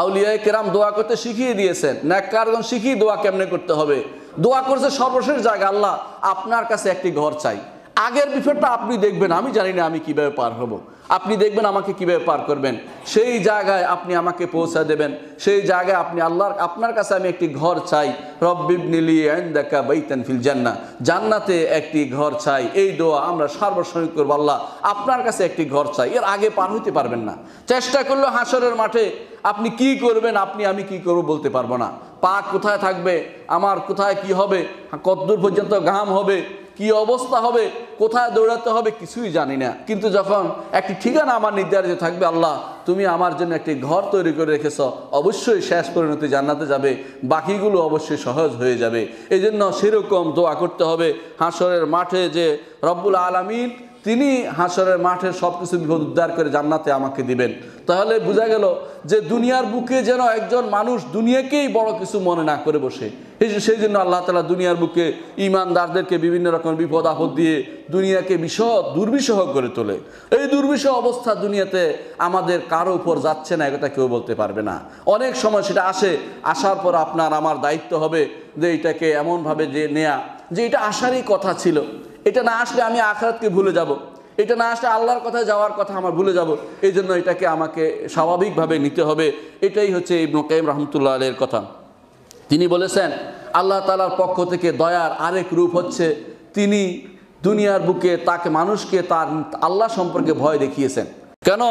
আউলিয়ায় কেরাম দোয়া করতে শিখিয়ে দিয়েছেন ন্যাকারগণ শিখিয়ে দোয়া কেমনে করতে হবে দোয়া করছে সর্বশেষ জায়গা আল্লাহ আপনার কাছে একটি ঘর চাই আগের বিফেরটা আপনি দেখবেন আমি জানি না আমি কিভাবে পার হব আপনি দেখবেন আমাকে কিভাবে পার করবেন সেই জায়গায় আপনি আমাকে পৌঁছা দেবেন সেই জায়গায় আপনি আল্লাহর আপনার কাছে আমি একটি ঘর চাই রব্বিবনিলি দেখা বৈতেন ফিল জান্না জান্নাতে একটি ঘর চাই এই দোয়া আমরা সার্বক্ষণিক করবো আল্লাহ আপনার কাছে একটি ঘর চাই এর আগে পার হইতে পারবেন না চেষ্টা করলো হাসরের মাঠে আপনি কি করবেন আপনি আমি কি করব বলতে পারবো না পা কোথায় থাকবে আমার কোথায় কি হবে কতদূর পর্যন্ত ঘাম হবে কি অবস্থা হবে কোথায় দৌড়াতে হবে কিছুই জানি না কিন্তু যখন একটি ঠিকানা আমার নির্ধারিত থাকবে আল্লাহ তুমি আমার জন্য একটি ঘর তৈরি করে রেখেছ অবশ্যই শেষ পরিণতি জান্নাতে যাবে বাকিগুলো অবশ্যই সহজ হয়ে যাবে এজন্য সেরকম দোয়া করতে হবে হাঁসরের মাঠে যে রব্বুল আলমিন তিনি হাসরের মাঠে সব কিছু বিপদ উদ্ধার করে জান্নাতে আমাকে দিবেন তাহলে বোঝা গেল যে দুনিয়ার বুকে যেন একজন মানুষ দুনিয়াকেই বড় কিছু মনে না করে বসে সেই জন্য আল্লাহ তালা দুনিয়ার বুকে ইমানদারদেরকে বিভিন্ন রকম বিপদ আপদ দিয়ে দুনিয়াকে বিষহ দুর্বিষহ করে তোলে এই দুর্বিষহ অবস্থা দুনিয়াতে আমাদের কারো উপর যাচ্ছে না একথা কেউ বলতে পারবে না অনেক সময় সেটা আসে আসার পর আপনার আমার দায়িত্ব হবে যে এটাকে এমনভাবে যে নেয়া যে এটা আসারই কথা ছিল এটা না আসলে আমি আখরাতকে ভুলে যাব। এটা না আসলে আল্লাহর কথা যাওয়ার কথা আমার ভুলে যাব এই জন্য এটাকে আমাকে স্বাভাবিকভাবে নিতে হবে এটাই হচ্ছে ইবনু কাইম রহমতুল্লাহ আলের কথা তিনি বলেছেন আল্লাহ তালার পক্ষ থেকে দয়ার আরেক রূপ হচ্ছে তিনি দুনিয়ার বুকে তাকে মানুষকে তার আল্লাহ সম্পর্কে ভয় দেখিয়েছেন কেন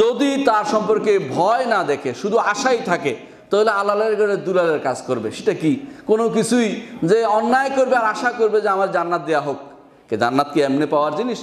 যদি তার সম্পর্কে ভয় না দেখে শুধু আশাই থাকে তাহলে আল্লাহের করে দুলালের কাজ করবে সেটা কি কোনো কিছুই যে অন্যায় করবে আর আশা করবে যে আমার জান্নাত দেয়া হোক কে জান্নাত কি এমনি পাওয়ার জিনিস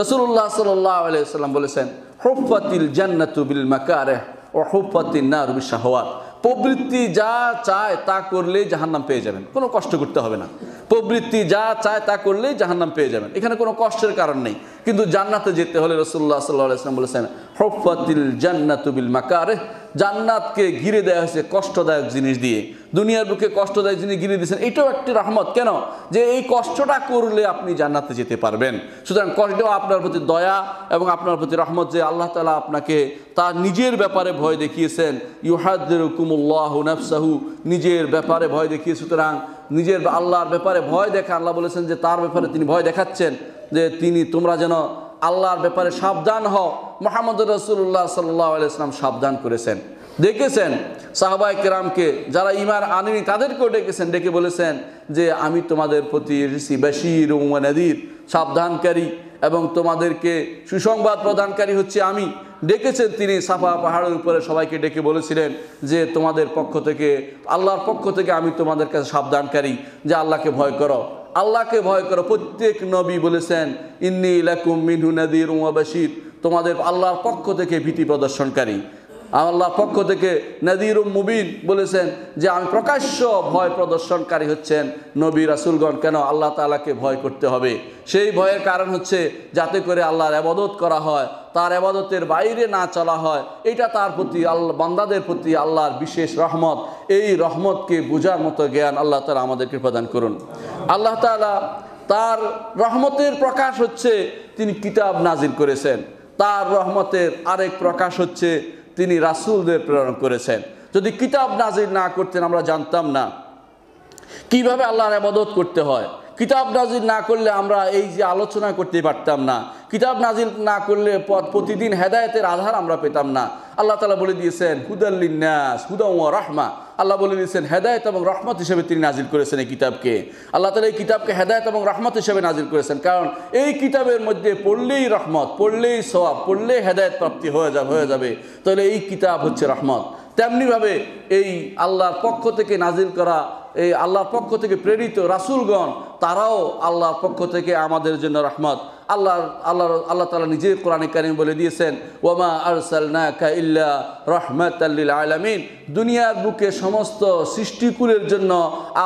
রসুল্লাহ সাল্লাম বলেছেন হুফাতিল জান্নাতুবিল বিল মাকারে ও হুফাতিল না রুবি শাহওয়াত প্রবৃত্তি যা চায় তা করলেই জাহান্নাম পেয়ে যাবেন কোনো কষ্ট করতে হবে না প্রবৃত্তি যা চায় তা করলেই জাহান্নাম পেয়ে যাবেন এখানে কোনো কষ্টের কারণ নেই কিন্তু জান্নাতে যেতে হলে রসুল্লাহ সাল্লাহ বলেছেন হফাতিল জান্নাতুবিল মাকারে জান্নাতকে ঘিরে দেওয়া হয়েছে কষ্টদায়ক জিনিস দিয়ে দুনিয়ার বুকে কষ্টদায়ক জিনিস ঘিরে দিয়েছেন এটাও একটি রহমত কেন যে এই কষ্টটা করলে আপনি জান্নাতে যেতে পারবেন সুতরাং কষ্ট আপনার প্রতি দয়া এবং আপনার প্রতি রহমত যে আল্লাহ তালা আপনাকে তার নিজের ব্যাপারে ভয় দেখিয়েছেন ইউহাদ্দের কুমুল্লাহ নাফসাহু নিজের ব্যাপারে ভয় দেখিয়ে সুতরাং নিজের আল্লাহর ব্যাপারে ভয় দেখা আল্লাহ বলেছেন যে তার ব্যাপারে তিনি ভয় দেখাচ্ছেন যে তিনি তোমরা যেন আল্লাহর ব্যাপারে সাবধান হও মোহাম্মদ রসুল্লাহ সাল্লাহ আলাইসলাম সাবধান করেছেন দেখেছেন সাহবাই কেরামকে যারা ইমার আনেনি তাদেরকেও ডেকেছেন ডেকে বলেছেন যে আমি তোমাদের প্রতি ঋষি বাসির ও সাবধানকারী এবং তোমাদেরকে সুসংবাদ প্রদানকারী হচ্ছে আমি ডেকেছেন তিনি সাফা পাহাড়ের উপরে সবাইকে ডেকে বলেছিলেন যে তোমাদের পক্ষ থেকে আল্লাহর পক্ষ থেকে আমি তোমাদের কাছে সাবধানকারী যে আল্লাহকে ভয় করো আল্লাহকে ভয় করো প্রত্যেক নবী বলেছেন ইন্নি ইলাকুম মিনহু নাদির বাশির তোমাদের আল্লাহর পক্ষ থেকে ভীতি প্রদর্শনকারী আল্লাহর পক্ষ থেকে নাদির মুবিন বলেছেন যে আমি প্রকাশ্য ভয় প্রদর্শনকারী হচ্ছেন নবী রাসুলগণ কেন আল্লাহ তালাকে ভয় করতে হবে সেই ভয়ের কারণ হচ্ছে যাতে করে আল্লাহর আবাদত করা হয় তার আবাদতের বাইরে না চলা হয় এটা তার প্রতি আল্লাহ বান্দাদের প্রতি আল্লাহর বিশেষ রহমত এই রহমতকে বোঝার মতো জ্ঞান আল্লাহ তালা আমাদেরকে প্রদান করুন আল্লাহ তালা তার রহমতের প্রকাশ হচ্ছে তিনি কিতাব নাজির করেছেন তার রহমতের আরেক প্রকাশ হচ্ছে তিনি রাসুলদের প্রেরণ করেছেন যদি কিতাব নাজির না করতেন আমরা জানতাম না কিভাবে আল্লাহর আবাদত করতে হয় কিতাব নাজিল না করলে আমরা এই যে আলোচনা করতে পারতাম না কিতাব নাজিল না করলে প্রতিদিন হেদায়তের আধার আমরা পেতাম না আল্লাহ তালা বলে দিয়েছেন হুদাল্লিনাস হুদা রহমা আল্লাহ বলে দিয়েছেন হেদায়ত এবং রহমত হিসেবে তিনি নাজিল করেছেন এই কিতাবকে আল্লাহ তালা এই কিতাবকে হেদায়ত এবং রহমত হিসেবে নাজিল করেছেন কারণ এই কিতাবের মধ্যে পড়লেই রহমত পড়লেই সবাব পড়লেই হেদায়ত প্রাপ্তি হয়ে যাবে হয়ে যাবে তাহলে এই কিতাব হচ্ছে রহমত তেমনিভাবে এই আল্লাহর পক্ষ থেকে নাজিল করা এই আল্লাহর পক্ষ থেকে প্রেরিত রাসুলগণ তারাও আল্লাহর পক্ষ থেকে আমাদের জন্য রহমত আল্লাহর আল্লাহ আল্লাহ তালা নিজে কোরআন কারিম বলে দিয়েছেন ওমা আরসালনা কা ইল্লা রহমত আল্লিল আলামিন দুনিয়ার বুকে সমস্ত সৃষ্টিকুলের জন্য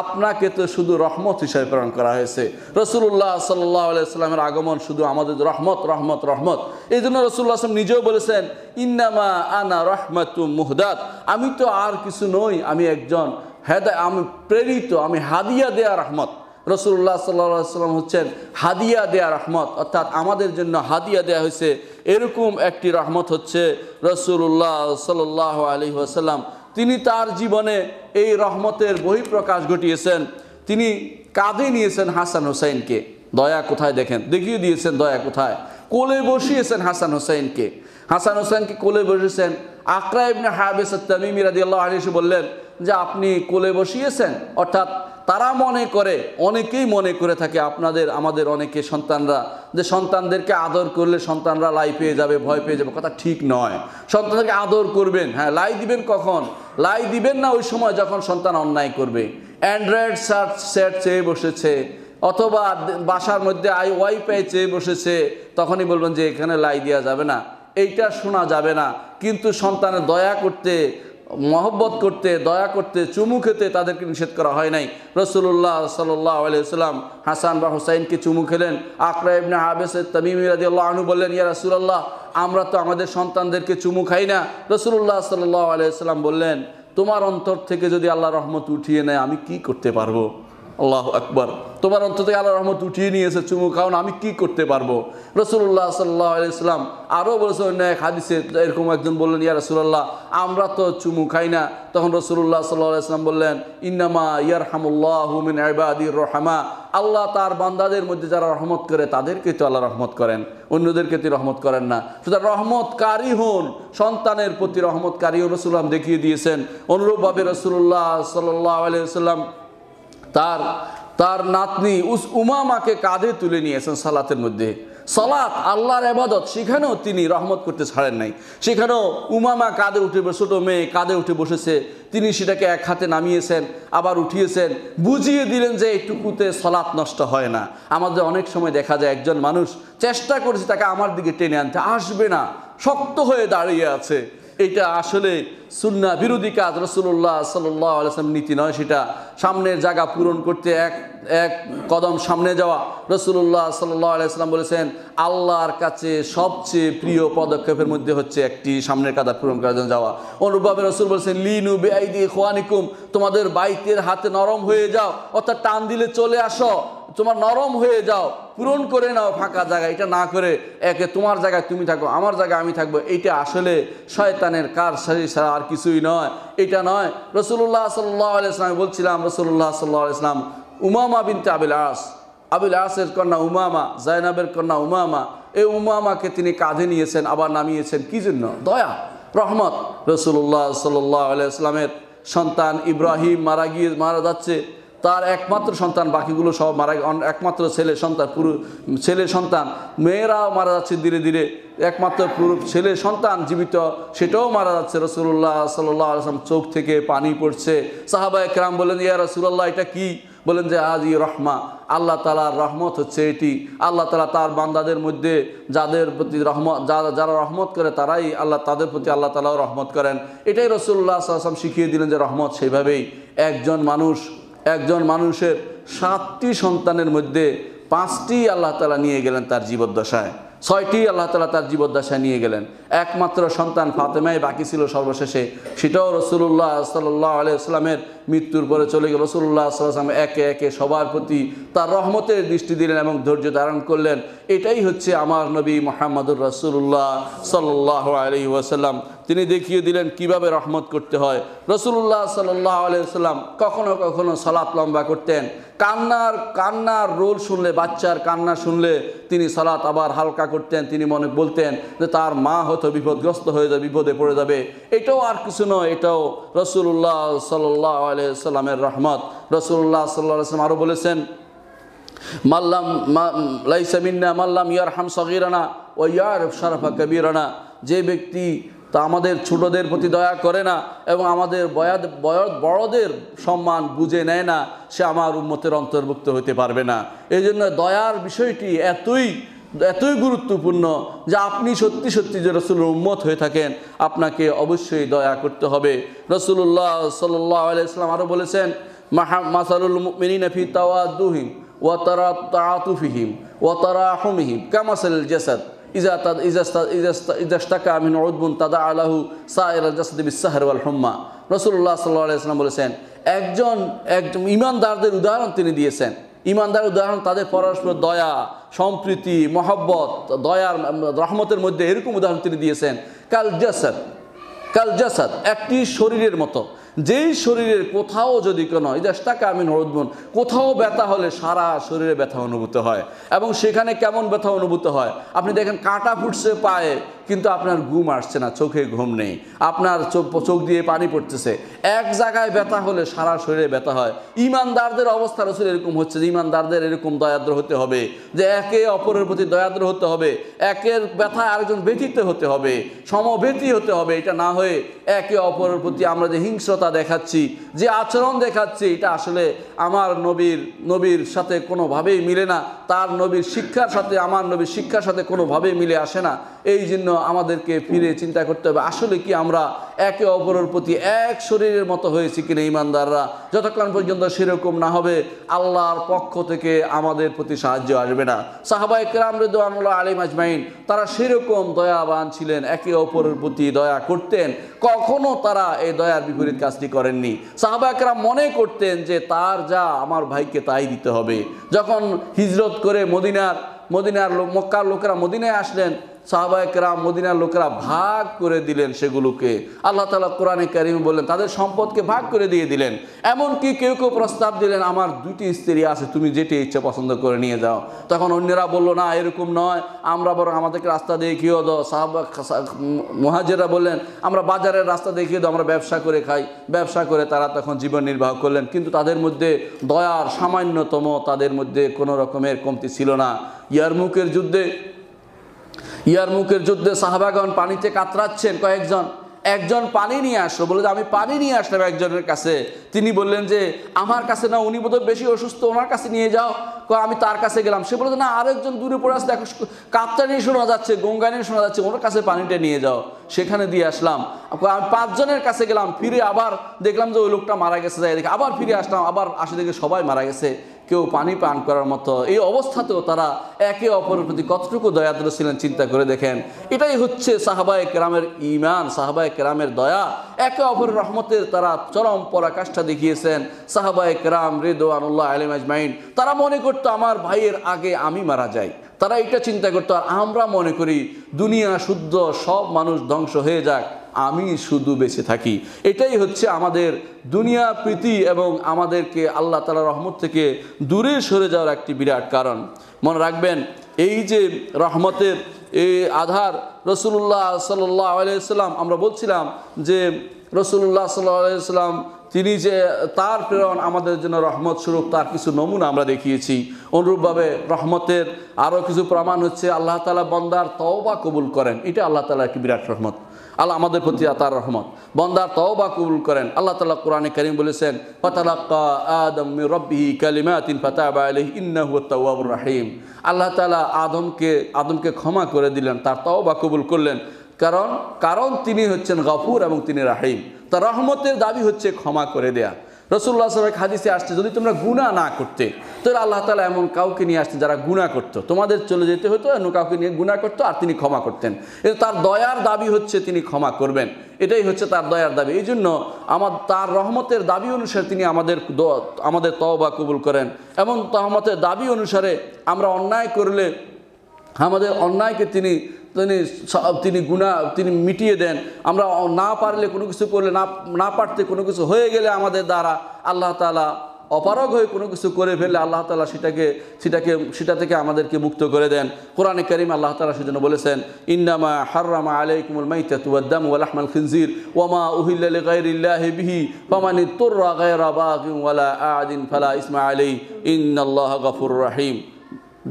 আপনাকে তো শুধু রহমত হিসাবে প্রেরণ করা হয়েছে রসুল্লাহ সাল্লাহ আলাইস্লামের আগমন শুধু আমাদের রহমত রহমত রহমত এই জন্য রসুল্লাহ আসলাম নিজেও বলেছেন ইন্নামা আনা রহমাতু মুহদাত আমি তো আর কিছু নই আমি একজন হেদায় আমি প্রেরিত আমি হাদিয়া দেয়া রহমত রসুল্লাহ সাল্লাম হচ্ছেন হাদিয়া দেয়া রহমত অর্থাৎ আমাদের জন্য হাদিয়া দেয়া হয়েছে এরকম একটি রহমত হচ্ছে রসুল্লাহ সাল্লাহ আলী আসাল্লাম তিনি তার জীবনে এই রহমতের বহিঃপ্রকাশ ঘটিয়েছেন তিনি কাঁধে নিয়েছেন হাসান হোসাইনকে দয়া কোথায় দেখেন দেখিয়ে দিয়েছেন দয়া কোথায় কোলে বসিয়েছেন হাসান হোসাইনকে হাসান হোসাইনকে কোলে বসিয়েছেন আকরা ইবনে হাবেস তামিমিরাদি আল্লাহ আলী বললেন যে আপনি কোলে বসিয়েছেন অর্থাৎ তারা মনে করে অনেকেই মনে করে থাকে আপনাদের আমাদের অনেকে সন্তানরা যে সন্তানদেরকে আদর করলে সন্তানরা লাই পেয়ে যাবে ভয় পেয়ে যাবে কথা ঠিক নয় সন্তানকে আদর করবেন হ্যাঁ লাই দিবেন কখন লাই দিবেন না ওই সময় যখন সন্তান অন্যায় করবে অ্যান্ড্রয়েড সার্চ সেট চেয়ে বসেছে অথবা বাসার মধ্যে আই ওয়াইফাই চেয়ে বসেছে তখনই বলবেন যে এখানে লাই দেওয়া যাবে না এইটা শোনা যাবে না কিন্তু সন্তানের দয়া করতে মহব্বত করতে দয়া করতে চুমু খেতে তাদেরকে নিষেধ করা হয় নাই রসুল্লাহ সাল্লাহ আলাইসাল্লাম হাসান বা হুসাইনকে চুমু খেলেন আকরা ইবনে হাবেস তামিম আল্লাহ আনু বললেন ইয়া রসুল্লাহ আমরা তো আমাদের সন্তানদেরকে চুমু খাই না রসুল্লাহ সাল্লাহ আলাইসাল্লাম বললেন তোমার অন্তর থেকে যদি আল্লাহ রহমত উঠিয়ে নেয় আমি কি করতে পারবো আল্লাহ আকবর তোমার অন্তত আল্লাহ রহমত উঠিয়ে নিয়েছে চুমু কারণ আমি কি করতে পারবো রসুল্লাহ সাল্লাহ ইসলাম আরও বলেছেন অন্য এক হাদিসে এরকম একজন বললেন ইয়া রসুল্লাহ আমরা তো চুমু খাই না তখন রসুল্লাহ সাল্লাহ ইসলাম বললেন ইন্নামা ইয়ারহামুল্লাহমিন আবাদির রহমা আল্লাহ তার বান্দাদের মধ্যে যারা রহমত করে তাদেরকে তো আল্লাহ রহমত করেন অন্যদেরকে তিনি রহমত করেন না সুতরাং রহমতকারী হন সন্তানের প্রতি রহমতকারী রসুল্লাম দেখিয়ে দিয়েছেন অনুরূপভাবে রসুল্লাহ সাল্লাহ আলিয়া সাল্লাম তার তার নাতনি উস উমামাকে কাঁধে তুলে নিয়েছেন সালাতের মধ্যে সালাত আল্লাহর আবাদত সেখানেও তিনি রহমত করতে ছাড়েন নাই সেখানেও উমামা কাঁধে উঠে ছোটো মেয়ে কাঁধে উঠে বসেছে তিনি সেটাকে এক হাতে নামিয়েছেন আবার উঠিয়েছেন বুঝিয়ে দিলেন যে এইটুকুতে সলাৎ নষ্ট হয় না আমাদের অনেক সময় দেখা যায় একজন মানুষ চেষ্টা করেছে তাকে আমার দিকে টেনে আনতে আসবে না শক্ত হয়ে দাঁড়িয়ে আছে এটা আসলে সুন্না বিরোধী কাজ রসুল্লাহ সাল্লাম নীতি নয় সেটা সামনের জায়গা পূরণ করতে এক এক কদম সামনে যাওয়া রসুল্লাহ সাল্লাম বলেছেন আল্লাহর কাছে সবচেয়ে প্রিয় পদক্ষেপের মধ্যে হচ্ছে একটি সামনের কাদা পূরণ করার জন্য যাওয়া অনুরূপভাবে রসুল বলেছেন লিনু বেআইদি খোয়ানিকুম তোমাদের বাইকের হাতে নরম হয়ে যাও অর্থাৎ টান দিলে চলে আসো তোমার নরম হয়ে যাও পূরণ করে নাও ফাঁকা জায়গা এটা না করে একে তোমার জায়গায় তুমি থাকো আমার জায়গায় আমি থাকবো এটা আসলে শয়তানের কার সাজি ছাড়া আর কিছুই নয় এটা নয় রসুল্লাহ সাল্লাহ বলছিলাম রসুল্লাহ সাল্লাহ ইসলাম উমামা বিনতে আবিল আস আবিল আসের কন্যা উমামা জায়নাবের কন্যা উমামা এই উমামাকে তিনি কাঁধে নিয়েছেন আবার নামিয়েছেন কি জন্য দয়া রহমত রসুল্লাহ সাল্লাহ আলাইসলামের সন্তান ইব্রাহিম মারা গিয়ে মারা যাচ্ছে তার একমাত্র সন্তান বাকিগুলো সব মারা একমাত্র ছেলে সন্তান পুরো ছেলে সন্তান মেয়েরাও মারা যাচ্ছে ধীরে ধীরে একমাত্র পুরো ছেলে সন্তান জীবিত সেটাও মারা যাচ্ছে রসুল্লাহ সাল্লাহ আসলাম চোখ থেকে পানি পড়ছে সাহাবা একরাম বলেন ইয়া রসুল্লাহ এটা কি বলেন যে আজ ই রহমা আল্লাহ তালার রহমত হচ্ছে এটি আল্লাহ তালা তার বান্দাদের মধ্যে যাদের প্রতি রহমত যারা যারা রহমত করে তারাই আল্লাহ তাদের প্রতি আল্লাহ তালাও রহমত করেন এটাই রসুল্লাহ আসলাম শিখিয়ে দিলেন যে রহমত সেইভাবেই একজন মানুষ একজন মানুষের সাতটি সন্তানের মধ্যে পাঁচটি আল্লাহ তালা নিয়ে গেলেন তার জীবদ্দশায় ছয়টি আল্লাহ তালা তার জীবদ্দশায় নিয়ে গেলেন একমাত্র সন্তান ফাতেমাই বাকি ছিল সর্বশেষে সেটাও রসুল্লাহ সাল্লাহ আলাইসলামের মৃত্যুর পরে চলে গেল রসুল্লাহ সাল্লাম একে একে সবার প্রতি তার রহমতের দৃষ্টি দিলেন এবং ধৈর্য ধারণ করলেন এটাই হচ্ছে আমার নবী মোহাম্মদুর রসুল্লাহ সাল্লাহ আলি ওয়াসাল্লাম তিনি দেখিয়ে দিলেন কিভাবে রহমত করতে হয় রসুল্লাহ সাল্লাহ আলাইসাল্লাম কখনো কখনো সালাত লম্বা করতেন কান্নার কান্নার রোল শুনলে বাচ্চার কান্না শুনলে তিনি সালাত আবার হালকা করতেন তিনি মনে বলতেন যে তার মা হয়তো বিপদগ্রস্ত হয়ে যাবে বিপদে পড়ে যাবে এটাও আর কিছু নয় এটাও রসুল্লাহ সাল্লাহ আলাইসাল্লামের রহমত রসুল্লাহ সাল্লাহ আসলাম আরও বলেছেন মাল্লাম লাইসামিন্না মাল্লাম ইয়ার হাম সগিরানা ও ইয়ার সারাফা কবিরানা যে ব্যক্তি তো আমাদের ছোটদের প্রতি দয়া করে না এবং আমাদের বয়াদ বয় বড়দের সম্মান বুঝে নেয় না সে আমার উন্মতের অন্তর্ভুক্ত হতে পারবে না এই জন্য দয়ার বিষয়টি এতই এতই গুরুত্বপূর্ণ যে আপনি সত্যি সত্যি যে রসুলের উম্মত হয়ে থাকেন আপনাকে অবশ্যই দয়া করতে হবে রসুল্লাহ সাল্লাহ আলাইসলাম আরও বলেছেন মাসারুল মাসালুল মিনিনফি তাওয়াদুহিম ওয়াতারা তাতুফিহিম ওয়াতারা আহমিহিম কামাসাল জেসাদ ইসলাম বলেছেন একজন একজন ইমানদারদের উদাহরণ তিনি দিয়েছেন ইমানদার উদাহরণ তাদের পরস্পর দয়া সম্প্রীতি মহব্বত দয়ার রহমতের মধ্যে এরকম উদাহরণ তিনি দিয়েছেন কাল জাসাদ কাল জাসাদ একটি শরীরের মতো যেই শরীরের কোথাও যদি কোনো ইদাস্তাকে আমি নরদমন কোথাও ব্যথা হলে সারা শরীরে ব্যথা অনুভূত হয় এবং সেখানে কেমন ব্যথা অনুভূত হয় আপনি দেখেন কাঁটা ফুটছে পায়ে কিন্তু আপনার ঘুম আসছে না চোখে ঘুম নেই আপনার চোখ চোখ দিয়ে পানি পড়তেছে এক জায়গায় ব্যথা হলে সারা শরীরে ব্যথা হয় ইমানদারদের অবস্থা রসুল এরকম হচ্ছে যে ইমানদারদের এরকম দয়াদ্র হতে হবে যে একে অপরের প্রতি দয়াদ্র হতে হবে একের ব্যথা আরেকজন ব্যথিত হতে হবে সমবেতি হতে হবে এটা না হয়ে একে অপরের প্রতি আমরা যে হিংস্রতা দেখাচ্ছি যে আচরণ দেখাচ্ছি এটা আসলে আমার নবীর নবীর সাথে কোনোভাবেই মিলে না তার নবীর শিক্ষার সাথে আমার নবীর শিক্ষার সাথে কোনোভাবেই মিলে আসে না এই জন্য আমাদেরকে ফিরে চিন্তা করতে হবে আসলে কি আমরা একে অপরের প্রতি এক শরীরের মতো হয়েছি কিনা ইমানদাররা যতক্ষণ পর্যন্ত সেরকম না হবে আল্লাহর পক্ষ থেকে আমাদের প্রতি সাহায্য আসবে না সাহাবাই কেরাম রেদুয়ানুল্লাহ আলিম আজমাইন তারা সেরকম দয়াবান ছিলেন একে অপরের প্রতি দয়া করতেন কখনো তারা এই দয়ার বিপরীত কাজটি করেননি সাহাবা একরাম মনে করতেন যে তার যা আমার ভাইকে তাই দিতে হবে যখন হিজরত করে মদিনার মদিনার মক্কার লোকেরা মদিনায় আসলেন সাহাবায়করাম মদিনার লোকেরা ভাগ করে দিলেন সেগুলোকে আল্লাহ তালা কোরআনে কারিম বললেন তাদের সম্পদকে ভাগ করে দিয়ে দিলেন এমনকি কেউ কেউ প্রস্তাব দিলেন আমার দুটি স্ত্রী আছে তুমি যেটি ইচ্ছে পছন্দ করে নিয়ে যাও তখন অন্যেরা বলল না এরকম নয় আমরা বরং আমাদেরকে রাস্তা দেখিয়েও দাও সাহাবা মহাজেরা বললেন আমরা বাজারের রাস্তা দেখিয়ে দাও আমরা ব্যবসা করে খাই ব্যবসা করে তারা তখন জীবন নির্বাহ করলেন কিন্তু তাদের মধ্যে দয়ার সামান্যতম তাদের মধ্যে কোনো রকমের কমতি ছিল না ইয়ারমুকের যুদ্ধে ইয়ার মুখের যুদ্ধে সাহাবাগন পানিতে কাতরাচ্ছেন কয়েকজন একজন পানি নিয়ে আসলো বলে আমি পানি নিয়ে আসলাম একজনের কাছে তিনি বললেন যে আমার কাছে না উনি বোধহয় বেশি অসুস্থ ওনার কাছে নিয়ে যাও আমি তার কাছে গেলাম সে বলতো না আরেকজন দূরে পড়ে আসতে দেখো কাপটা নিয়ে শোনা যাচ্ছে গঙ্গা নিয়ে শোনা যাচ্ছে ওনার কাছে পানিটা নিয়ে যাও সেখানে দিয়ে আসলাম আমি পাঁচজনের কাছে গেলাম ফিরে আবার দেখলাম যে ওই লোকটা মারা গেছে যাই দেখে আবার ফিরে আসলাম আবার আসে দেখে সবাই মারা গেছে কেউ পানি পান করার মতো এই অবস্থাতেও তারা একে অপরের প্রতি কতটুকু দয়াদ্র ছিলেন চিন্তা করে দেখেন এটাই হচ্ছে সাহাবায় কেরামের ইমান সাহাবায় কেরামের দয়া একে অপরের রহমতের তারা চরম পরাকাষ্ঠা দেখিয়েছেন সাহাবায় কেরাম রেদোয়ানুল্লাহ আলিম আজমাইন তারা মনে করতো আমার ভাইয়ের আগে আমি মারা যাই তারা এটা চিন্তা করতো আর আমরা মনে করি দুনিয়া শুদ্ধ সব মানুষ ধ্বংস হয়ে যাক আমি শুধু বেঁচে থাকি এটাই হচ্ছে আমাদের দুনিয়া প্রীতি এবং আমাদেরকে আল্লাহ তালা রহমত থেকে দূরে সরে যাওয়ার একটি বিরাট কারণ মনে রাখবেন এই যে রহমতের এই আধার রসুল্লাহ সাল্লাহ আলাইসাল্লাম আমরা বলছিলাম যে রসুল্লাহ সাল্লাহ আলাইসাল্লাম তিনি যে তার প্রেরণ আমাদের জন্য রহমত স্বরূপ তার কিছু নমুনা আমরা দেখিয়েছি অনুরূপভাবে রহমতের আরও কিছু প্রমাণ হচ্ছে আল্লাহ তালা বন্দার তওবা কবুল করেন এটা আল্লাহ তালা একটি বিরাট রহমত আল্লাহ আমাদের প্রতি তার রহমত বন্দার তওবা কবুল করেন আল্লাহ তালা কোরআনে করিম বলেছেন ফতালাক্কা আদম রব্বিহি কালিমাতিন ফাতাবা আলাইহি ইন্নাহু আত-তাওয়াবুর রাহিম আল্লাহ তালা আদমকে আদমকে ক্ষমা করে দিলেন তার তওবা কবুল করলেন কারণ কারণ তিনি হচ্ছেন গফুর এবং তিনি রাহিম তার রহমতের দাবি হচ্ছে ক্ষমা করে দেয়া রসুল্লাহ সাল্লামের হাদিসে আসছে যদি তোমরা গুণা না করতে তাহলে আল্লাহ তালা এমন কাউকে নিয়ে আসতে যারা গুণা করতো তোমাদের চলে যেতে হতো অন্য কাউকে নিয়ে গুণা করতো আর তিনি ক্ষমা করতেন এটা তার দয়ার দাবি হচ্ছে তিনি ক্ষমা করবেন এটাই হচ্ছে তার দয়ার দাবি এই জন্য আমার তার রহমতের দাবি অনুসারে তিনি আমাদের আমাদের তওবা কবুল করেন এমন তহমতের দাবি অনুসারে আমরা অন্যায় করলে আমাদের অন্যায়কে তিনি তিনি সব তিনি গুণা তিনি মিটিয়ে দেন আমরা না পারলে কোনো কিছু করলে না না পারতে কোনো কিছু হয়ে গেলে আমাদের দ্বারা আল্লাহ তালা অপারগ হয়ে কোনো কিছু করে ফেললে আল্লাহ তালা সেটাকে সেটাকে সেটা থেকে আমাদেরকে মুক্ত করে দেন কোরআনে করিম আল্লাহ তালা সেজন্য বলেছেন ইন্নামা হার্রামা আলাইকুমুল মাইতাতুয়াদ্দাম ওয়ালাহমাল খিনজির ওমা উহিল্লা গাইরিল্লাহি বিহি তোর তোর্রা ওয়ালা আদিন ফালা ইসমা আলী ইন্নাল্লাহ গফুর রাহিম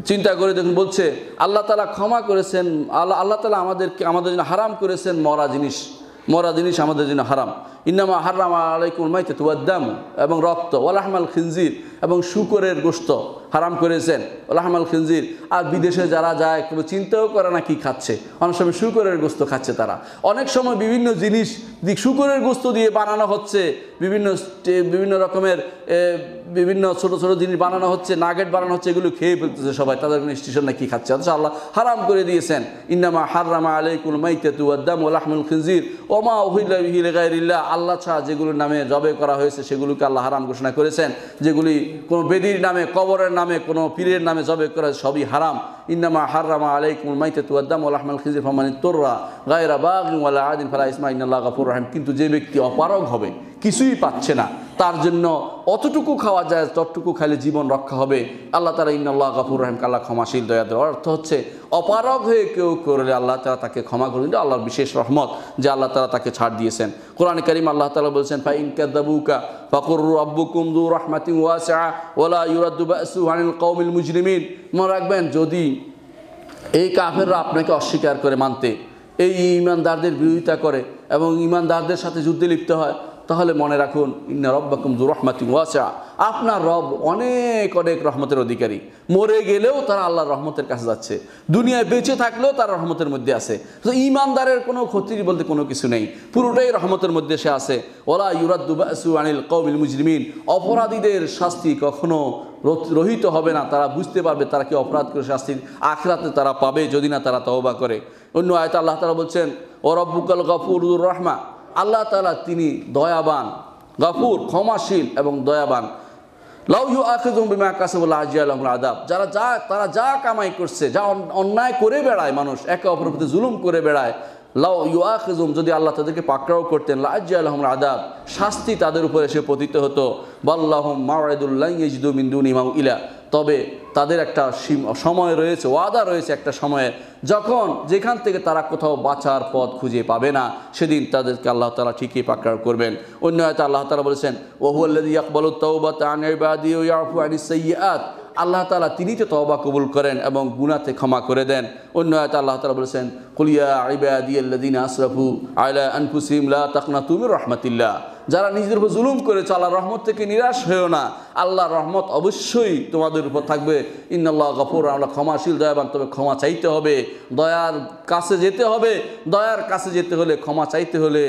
চিন্তা করে দেখুন বলছে আল্লাহ তালা ক্ষমা করেছেন আল্লাহ আল্লাহ তালা আমাদেরকে আমাদের জন্য হারাম করেছেন মরা জিনিস মরা জিনিস আমাদের জন্য হারাম ইন্নামা হারাম আলাইকুল মাইতে তুয়াদ্দাম এবং রক্ত ওয়ালাহমাল খিনজির এবং শুকরের গোস্ত হারাম করেছেন আলহামাল খিনজির আর বিদেশে যারা যায় কোনো চিন্তাও করে না কি খাচ্ছে অনেক সময় শুকরের গোস্ত খাচ্ছে তারা অনেক সময় বিভিন্ন জিনিস দিক শুকরের গোস্ত দিয়ে বানানো হচ্ছে বিভিন্ন বিভিন্ন রকমের বিভিন্ন ছোট ছোট জিনিস বানানো হচ্ছে নাগেট বানানো হচ্ছে এগুলো খেয়ে ফেলতেছে সবাই তাদের স্টেশন না কি খাচ্ছে অথচ আল্লাহ হারাম করে দিয়েছেন ইন্নামা হাররামা আলাইকুল মাইতাতু আদাম ওলাহমুল খিনজির ওমা ওহিল্লাহ আল্লাহ ছাড়া যেগুলোর নামে জবে করা হয়েছে সেগুলোকে আল্লাহ হারাম ঘোষণা করেছেন যেগুলি কোনো বেদির নামে কবরের নামে কোনো পীরের নামে জবে করা সবই হারাম ইন্নামা হাররামা আলাইকুল মাইতে তুয়াদ্দাম আলহামাল খিজির ফমানি তোররা গায়রা বাগলা আদিন ফালা ইসমা ইন্নাল্লাহ গাফুর রাহিম কিন্তু যে ব্যক্তি অপারগ হবে কিছুই পাচ্ছে না তার জন্য অতটুকু খাওয়া যায় ততটুকু খাইলে জীবন রক্ষা হবে আল্লাহ তালা ইন্নাল্লাহ গাফুর রাহিমকে আল্লাহ ক্ষমাশীল দয়া দেওয়ার অর্থ হচ্ছে অপারগ হয়ে কেউ করলে আল্লাহ তালা তাকে ক্ষমা করলেন আল্লাহর বিশেষ রহমত যে আল্লাহ তালা তাকে ছাড় দিয়েছেন কোরআন করিম আল্লাহ তালা বলছেন ফাই ইনকাদাবুকা ফকর আব্বু দু রহমাতি ওয়াসা ওলা ইউরাদ্দুবাসু আনিল কৌমিল মুজরিমিন মনে রাখবেন যদি এই কাফেররা আপনাকে অস্বীকার করে মানতে এই ইমানদারদের বিরোধিতা করে এবং ইমানদারদের সাথে যুদ্ধে লিপ্ত হয় তাহলে মনে রাখুন ইন্না রব্বাকুম জু রহমাতি ওয়াসা আপনার রব অনেক অনেক রহমতের অধিকারী মরে গেলেও তারা আল্লাহর রহমতের কাছে যাচ্ছে দুনিয়ায় বেঁচে থাকলেও তার রহমতের মধ্যে আছে তো ইমানদারের কোনো ক্ষতির বলতে কোনো কিছু নেই পুরোটাই রহমতের মধ্যে সে আছে ওলা ইউরাদ্দুবাসু আনিল কৌমিল মুজরিমিন অপরাধীদের শাস্তি কখনো রহিত হবে না তারা বুঝতে পারবে তারা কি অপরাধ করে শাস্তির আখরাতে তারা পাবে যদি না তারা তহবা করে অন্য আয়তা আল্লাহ তালা বলছেন ওরব্বুকাল গফুর গফুরুর রহমা আল্লাহ তালা তিনি দয়াবান গফুর ক্ষমাশীল এবং দয়াবান লাউ ইউ আখেজুম বিমা আজিয়া আজিয়াল আদাব যারা যা তারা যা কামাই করছে যা অন্যায় করে বেড়ায় মানুষ একে অপরের প্রতি জুলুম করে বেড়ায় লাও ইউআজুম যদি আল্লাহ তাদেরকে পাকড়াও করতেন লাজ্জা আলহম আদাব শাস্তি তাদের উপরে এসে পতিত হতো বাল্লাহম মাওয়াদুল্লাহিদু মিন্দুন ইমাম ইলা তবে তাদের একটা সময় রয়েছে ওয়াদা রয়েছে একটা সময়ে যখন যেখান থেকে তারা কোথাও বাঁচার পথ খুঁজে পাবে না সেদিন তাদেরকে আল্লাহ তালা ঠিকই পাকড়াও করবেন অন্য হয়তো আল্লাহ তালা বলেছেন ওহুল্লাদি আকবল তৌবা সৈয়াদ আল্লাহ তালা তিনি তো তবা কবুল করেন এবং গুনাতে ক্ষমা করে দেন অন্য হয়তো আল্লাহ তালা বলেছেন কলিয়া আইবাদিয়াল্লাদিন আশরাফু আয়লা আনফুসিম লা তাকনা তুমির রহমাতিল্লাহ যারা নিজের উপর জুলুম করেছে চালা রহমত থেকে নিরাশ হয়েও না আল্লাহ রহমত অবশ্যই তোমাদের উপর থাকবে ইন্নাল্লাহ গফুর আল্লাহ ক্ষমাশীল দয়াবান তবে ক্ষমা চাইতে হবে দয়ার কাছে যেতে হবে দয়ার কাছে যেতে হলে ক্ষমা চাইতে হলে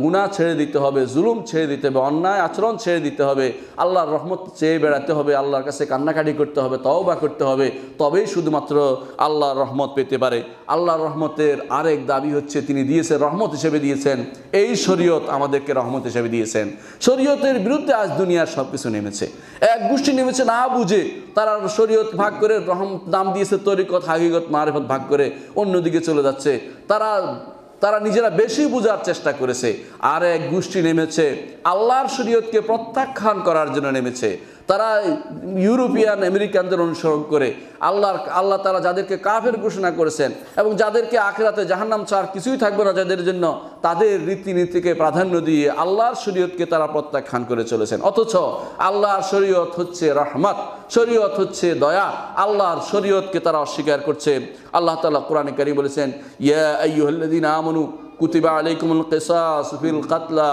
গুণা ছেড়ে দিতে হবে জুলুম ছেড়ে দিতে হবে অন্যায় আচরণ ছেড়ে দিতে হবে আল্লাহর রহমত চেয়ে বেড়াতে হবে আল্লাহর কাছে কান্নাকাটি করতে হবে তওবা করতে হবে তবেই শুধুমাত্র আল্লাহর রহমত পেতে পারে আল্লাহর রহমত রহমতের আরেক দাবি হচ্ছে তিনি দিয়েছেন রহমত হিসেবে দিয়েছেন এই শরীয়ত আমাদেরকে রহমত হিসেবে দিয়েছেন শরীয়তের বিরুদ্ধে আজ দুনিয়ার সব কিছু নেমেছে এক গোষ্ঠী নেমেছে না বুঝে তারা শরীয়ত ভাগ করে রহম নাম দিয়েছে তরিকত হাকিগত মারেফত ভাগ করে অন্যদিকে চলে যাচ্ছে তারা তারা নিজেরা বেশি বোঝার চেষ্টা করেছে আর এক গোষ্ঠী নেমেছে আল্লাহর শরীয়তকে প্রত্যাখ্যান করার জন্য নেমেছে তারা ইউরোপিয়ান আমেরিকানদের অনুসরণ করে আল্লাহ আল্লাহ তারা যাদেরকে কাফের ঘোষণা করেছেন এবং যাদেরকে আখেরাতে জাহান্নাম ছাড় কিছুই থাকবে না যাদের জন্য তাদের রীতিনীতিকে প্রাধান্য দিয়ে আল্লাহর শরীয়তকে তারা প্রত্যাখ্যান করে চলেছেন অথচ আল্লাহর শরীয়ত হচ্ছে রহমত শরীয়ত হচ্ছে দয়া আল্লাহর শরীয়তকে তারা অস্বীকার করছে আল্লাহ তালা কোরআনে কারি বলেছেন ইয়া আমনু কুতিবা আলাইকুমুল কেসাস ফিল কাতলা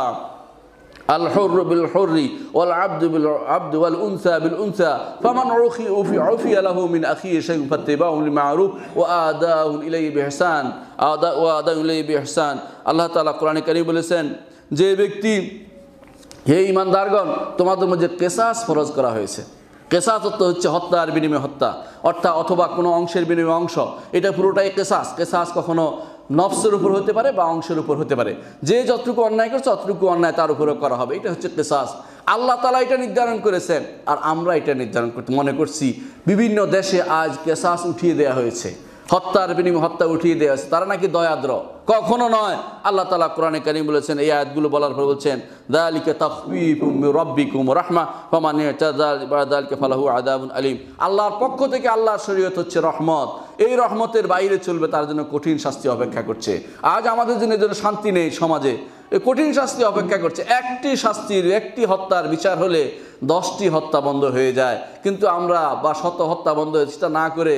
الحر بالحر والعبد بالعبد والأنثى بالأنثى فمن عخي في عفي له من أخي شيء فاتباه بالمعروف وآداه إليه بإحسان وآداه إليه بإحسان الله تعالى قرآن الكريم جي بكتي বলেছেন যে ব্যক্তি হে ইমানদারগণ তোমাদের মধ্যে কেসাস ফরজ করা হয়েছে কেসাস অর্থ হচ্ছে হত্যার বিনিময়ে হত্যা অর্থাৎ অথবা কোনো অংশের বিনিময়ে অংশ এটা পুরোটাই কেসাস কেসাস কখনো নফসের উপর হতে পারে বা অংশের উপর হতে পারে যে যতটুকু অন্যায় করছে অতটুকু অন্যায় তার উপরে করা হবে এটা হচ্ছে কেসাস আল্লাহ তালা এটা নির্ধারণ করেছেন আর আমরা এটা নির্ধারণ করতে মনে করছি বিভিন্ন দেশে আজ কেসাস উঠিয়ে দেয়া হয়েছে হত্যার বিনিময় হত্যা উঠিয়ে দেওয়া হয়েছে তারা নাকি দয়াদ্র কখনো নয় আল্লাহ তালা কোরআনে কারিম বলেছেন এই আয়াতগুলো বলার পর বলছেন দালিকে রহমা ফালাহু আদাবুন আলিম আল্লাহর পক্ষ থেকে আল্লাহর শরীয়ত হচ্ছে রহমত এই রহমতের বাইরে চলবে তার জন্য কঠিন শাস্তি অপেক্ষা করছে আজ আমাদের জন্য যেন শান্তি নেই সমাজে কঠিন শাস্তি অপেক্ষা করছে একটি শাস্তির একটি হত্যার বিচার হলে দশটি হত্যা বন্ধ হয়ে যায় কিন্তু আমরা বা শত হত্যা বন্ধ সেটা না করে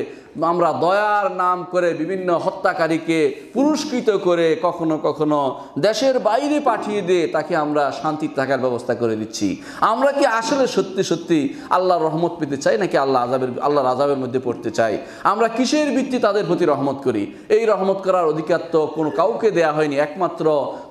আমরা দয়ার নাম করে বিভিন্ন হত্যাকারীকে পুরস্কৃত করে কখনো কখনো দেশের বাইরে পাঠিয়ে দিয়ে তাকে আমরা শান্তি থাকার ব্যবস্থা করে দিচ্ছি আমরা কি আসলে সত্যি সত্যি আল্লাহর রহমত পেতে চাই নাকি আল্লাহ আজাবের আল্লাহর আজাবের মধ্যে পড়তে চাই আমরা কিসের ভিত্তি তাদের প্রতি রহমত করি এই রহমত করার অধিকার তো কোনো কাউকে দেয়া হয়নি একমাত্র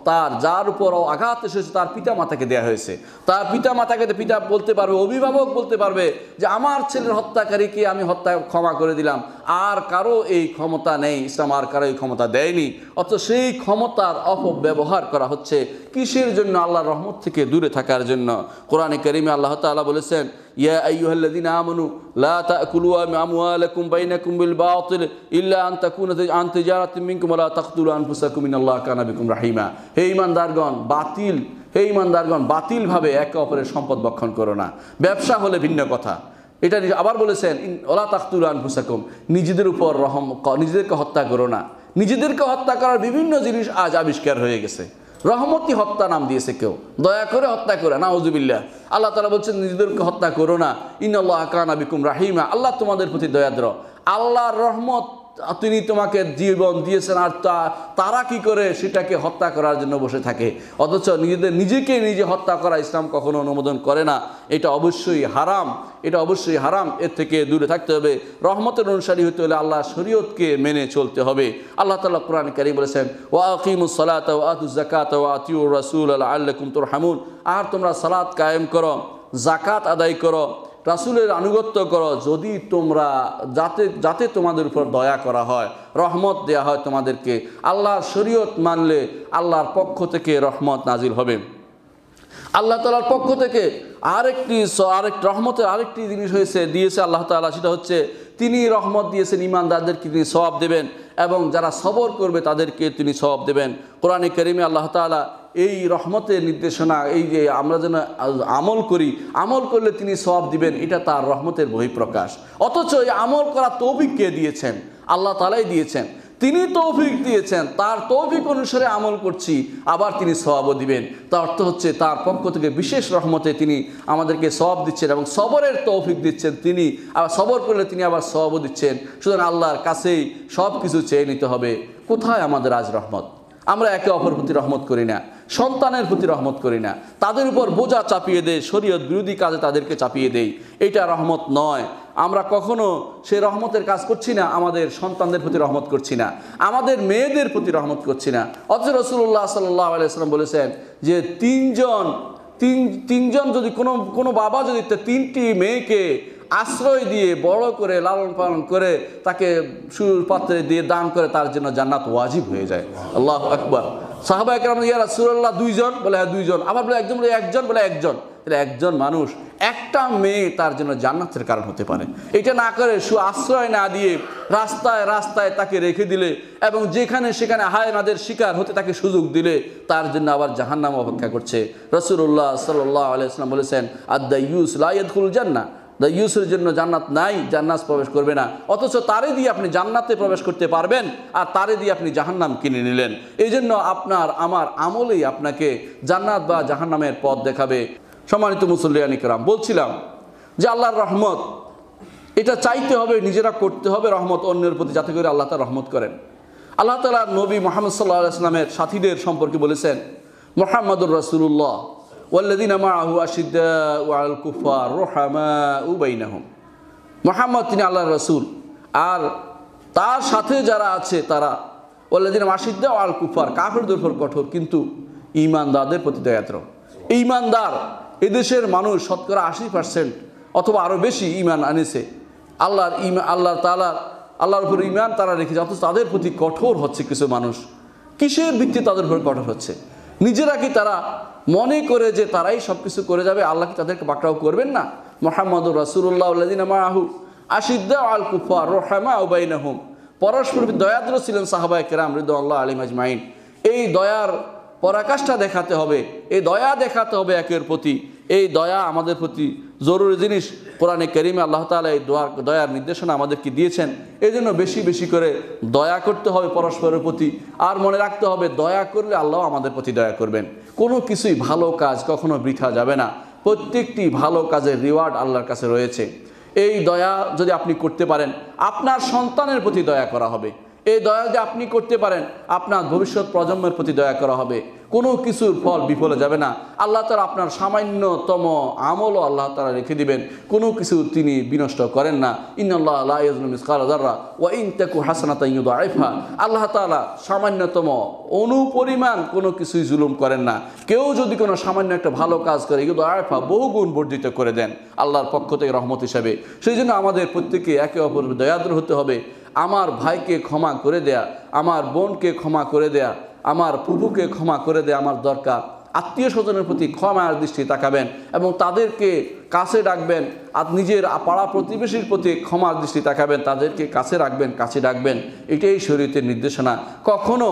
তার যার উপর আঘাত এসেছে তার পিতা মাতাকে দেয়া হয়েছে তার পিতা মাতাকে পিতা বলতে পারবে অভিভাবক বলতে পারবে যে আমার ছেলের হত্যাকারীকে আমি হত্যা ক্ষমা করে দিলাম আর কারো এই ক্ষমতা নেই ইসলাম আর কারো এই ক্ষমতা দেয়নি অথচ সেই ক্ষমতার অপব্যবহার করা হচ্ছে কিসের জন্য আল্লাহর রহমত থেকে দূরে থাকার জন্য কোরআনে করিমে আল্লাহ তালা বলেছেন হে ইমানদারগণ বাতিল হে ইমানদারগণ বাতিলভাবে একে অপরের সম্পদ বক্ষণ করো না ব্যবসা হলে ভিন্ন কথা এটা আবার বলেছেন ওলা তাখতুল আনফুসাকুম নিজেদের উপর রহম নিজেদেরকে হত্যা করো না নিজেদেরকে হত্যা করার বিভিন্ন জিনিস আজ আবিষ্কার হয়ে গেছে রহমতি হত্যা নাম দিয়েছে কেউ দয়া করে হত্যা করে না হজুবিল্লা আল্লাহ তালা বলছেন নিজেদেরকে হত্যা করো না ইন আল্লাহ কান আবিকুম রাহিমা আল্লাহ তোমাদের প্রতি দয়াদ্র আল্লাহর রহমত তিনি তোমাকে জীবন দিয়েছেন আর তা তারা কি করে সেটাকে হত্যা করার জন্য বসে থাকে অথচ নিজেদের নিজেকে নিজে হত্যা করা ইসলাম কখনো অনুমোদন করে না এটা অবশ্যই হারাম এটা অবশ্যই হারাম এর থেকে দূরে থাকতে হবে রহমতের অনুসারী হতে হলে আল্লাহ শরীয়তকে মেনে চলতে হবে আল্লাহ তালা কোরআন কারি বলেছেন ওয়াকিমুসলাত ওয়াতুজাকাত ওয়াতিউর রাসুল আল্লাহ আল্লাহ কুমতুর হামুন আর তোমরা সালাত কায়েম করো জাকাত আদায় করো রাসুলের আনুগত্য করো যদি তোমরা যাতে যাতে তোমাদের উপর দয়া করা হয় রহমত দেয়া হয় তোমাদেরকে আল্লাহর শরীয়ত মানলে আল্লাহর পক্ষ থেকে রহমত নাজিল হবে আল্লাহ তালার পক্ষ থেকে আরেকটি আরেক রহমতের আরেকটি জিনিস হয়েছে দিয়েছে আল্লাহ তালা সেটা হচ্ছে তিনি রহমত দিয়েছেন ইমানদারদেরকে তিনি সবাব দেবেন এবং যারা সবর করবে তাদেরকে তিনি সবাব দেবেন কোরআনে করিমে আল্লাহ তালা এই রহমতের নির্দেশনা এই যে আমরা যেন আমল করি আমল করলে তিনি সব দিবেন এটা তার রহমতের বহিঃপ্রকাশ অথচ এই আমল করা তৌফিক কে দিয়েছেন আল্লাহ তালাই দিয়েছেন তিনি তৌফিক দিয়েছেন তার তৌফিক অনুসারে আমল করছি আবার তিনি সবাবও দিবেন তার অর্থ হচ্ছে তার পক্ষ থেকে বিশেষ রহমতে তিনি আমাদেরকে সব দিচ্ছেন এবং সবরের তৌফিক দিচ্ছেন তিনি আবার সবর করলে তিনি আবার সবাবও দিচ্ছেন সুতরাং আল্লাহর কাছেই সব কিছু চেয়ে নিতে হবে কোথায় আমাদের আজ রহমত আমরা একে অপর প্রতি রহমত করি না সন্তানের প্রতি রহমত করি না তাদের উপর বোঝা চাপিয়ে দেয় শরীয়ত বিরোধী কাজে তাদেরকে চাপিয়ে দেই এটা রহমত নয় আমরা কখনো সে রহমতের কাজ করছি না আমাদের সন্তানদের প্রতি রহমত করছি না আমাদের মেয়েদের প্রতি রহমত করছি না অথচ রসুল্লাহ সাল্লাহ আলাইসালাম বলেছেন যে তিনজন তিন তিনজন যদি কোনো কোনো বাবা যদি তিনটি মেয়েকে আশ্রয় দিয়ে বড় করে লালন পালন করে তাকে সুর পাত্রে দিয়ে দান করে তার জন্য জান্নাত ওয়াজিব হয়ে যায় আল্লাহ আকবর সাহাবা একরাম ইয়ারা সুরাল্লাহ দুইজন বলে হ্যাঁ দুইজন আবার বলে একজন বলে একজন বলে একজন তাহলে একজন মানুষ একটা মেয়ে তার জন্য জান্নাতের কারণ হতে পারে এটা না করে সু আশ্রয় না দিয়ে রাস্তায় রাস্তায় তাকে রেখে দিলে এবং যেখানে সেখানে হায়নাদের শিকার হতে তাকে সুযোগ দিলে তার জন্য আবার জাহান্নাম অপেক্ষা করছে রসুল্লাহ সাল্লাহ আলিয়া বলেছেন আদ্দা ইউস লাইয়াদুল জান্না ইউসের জন্য জান্নাত নাই জান্নাত প্রবেশ করবে না অথচ তারে দিয়ে আপনি জান্নাতে প্রবেশ করতে পারবেন আর তারে দিয়ে আপনি জাহান্নাম কিনে নিলেন এই জন্য আপনার আমার আমলেই আপনাকে জান্নাত বা জাহান্নামের পথ দেখাবে সম্মানিত মুসল্লিয়ানিকরাম বলছিলাম যে আল্লাহর রহমত এটা চাইতে হবে নিজেরা করতে হবে রহমত অন্যের প্রতি যাতে করে আল্লাহ তালা রহমত করেন আল্লাহ তালা নবী মোহাম্মদ সাল্লাহ আসলামের সাথীদের সম্পর্কে বলেছেন মোহাম্মদুর রাসুল্লাহ ওয়াল্লাদিন মাহু আশিদ্দা আল কুফা রোহামা উবাইনাহম মোহাম্মদ তিনি আল্লাহ রসুল আর তার সাথে যারা আছে তারা ওল্লাদিন আশিদ্দা আল কুফার কাফের দুর্ফর কঠোর কিন্তু ইমানদারদের প্রতি দয়াত্র ইমানদার এদেশের মানুষ শতকরা আশি পার্সেন্ট অথবা আরও বেশি ইমান আনেছে আল্লাহর ইমা আল্লাহ তালার আল্লাহর উপর ইমান তারা রেখেছে অথচ তাদের প্রতি কঠোর হচ্ছে কিছু মানুষ কিসের ভিত্তি তাদের উপর কঠোর হচ্ছে নিজেরা কি তারা মনে করে যে তারাই সব কিছু করে যাবে আল্লাহ কি তাদেরকে বাকড়াও করবেন না মোহাম্মদ রাসুল্লাহ আহু আশিদ্দা আল কুফা রোহামা উবাইনাহুম পরস্পর দয়াদ্র ছিলেন সাহাবা কেরাম রিদুল্লাহ আলিম আজমাইন এই দয়ার পরাকাষ্ঠা দেখাতে হবে এই দয়া দেখাতে হবে একের প্রতি এই দয়া আমাদের প্রতি জরুরি জিনিস কোরআনে করিমে আল্লাহ তালা এই দোয়া দয়ার নির্দেশনা আমাদেরকে দিয়েছেন এই জন্য বেশি বেশি করে দয়া করতে হবে পরস্পরের প্রতি আর মনে রাখতে হবে দয়া করলে আল্লাহ আমাদের প্রতি দয়া করবেন কোনো কিছুই ভালো কাজ কখনো বৃথা যাবে না প্রত্যেকটি ভালো কাজের রিওয়ার্ড আল্লাহর কাছে রয়েছে এই দয়া যদি আপনি করতে পারেন আপনার সন্তানের প্রতি দয়া করা হবে এই দয়া যে আপনি করতে পারেন আপনার ভবিষ্যৎ প্রজন্মের প্রতি দয়া করা হবে কোনো কিছুর ফল বিফলে যাবে না আল্লাহ তালা আপনার সামান্যতম আমলও আল্লাহ তালা রেখে দিবেন কোনো কিছু তিনি বিনষ্ট করেন না ইন্নআল্লাহ আল্লাহ ইসলাম ইসকালাদাররা ইন তেকু হাসানাত আইফা আল্লাহ তালা সামান্যতম অনুপরিমাণ কোনো কিছুই জুলুম করেন না কেউ যদি কোনো সামান্য একটা ভালো কাজ করে ইউদ আয়ফা বহু গুণ বর্ধিত করে দেন আল্লাহর পক্ষ থেকে রহমত হিসাবে সেই জন্য আমাদের প্রত্যেকে একে অপরের দয়াদ্র হতে হবে আমার ভাইকে ক্ষমা করে দেয়া আমার বোনকে ক্ষমা করে দেয়া আমার প্রভুকে ক্ষমা করে দেয়া আমার দরকার আত্মীয় স্বজনের প্রতি ক্ষমার দৃষ্টি তাকাবেন এবং তাদেরকে কাছে ডাকবেন আর নিজের পাড়া প্রতিবেশীর প্রতি ক্ষমার দৃষ্টি তাকাবেন তাদেরকে কাছে রাখবেন কাছে ডাকবেন এটাই শরীরের নির্দেশনা কখনো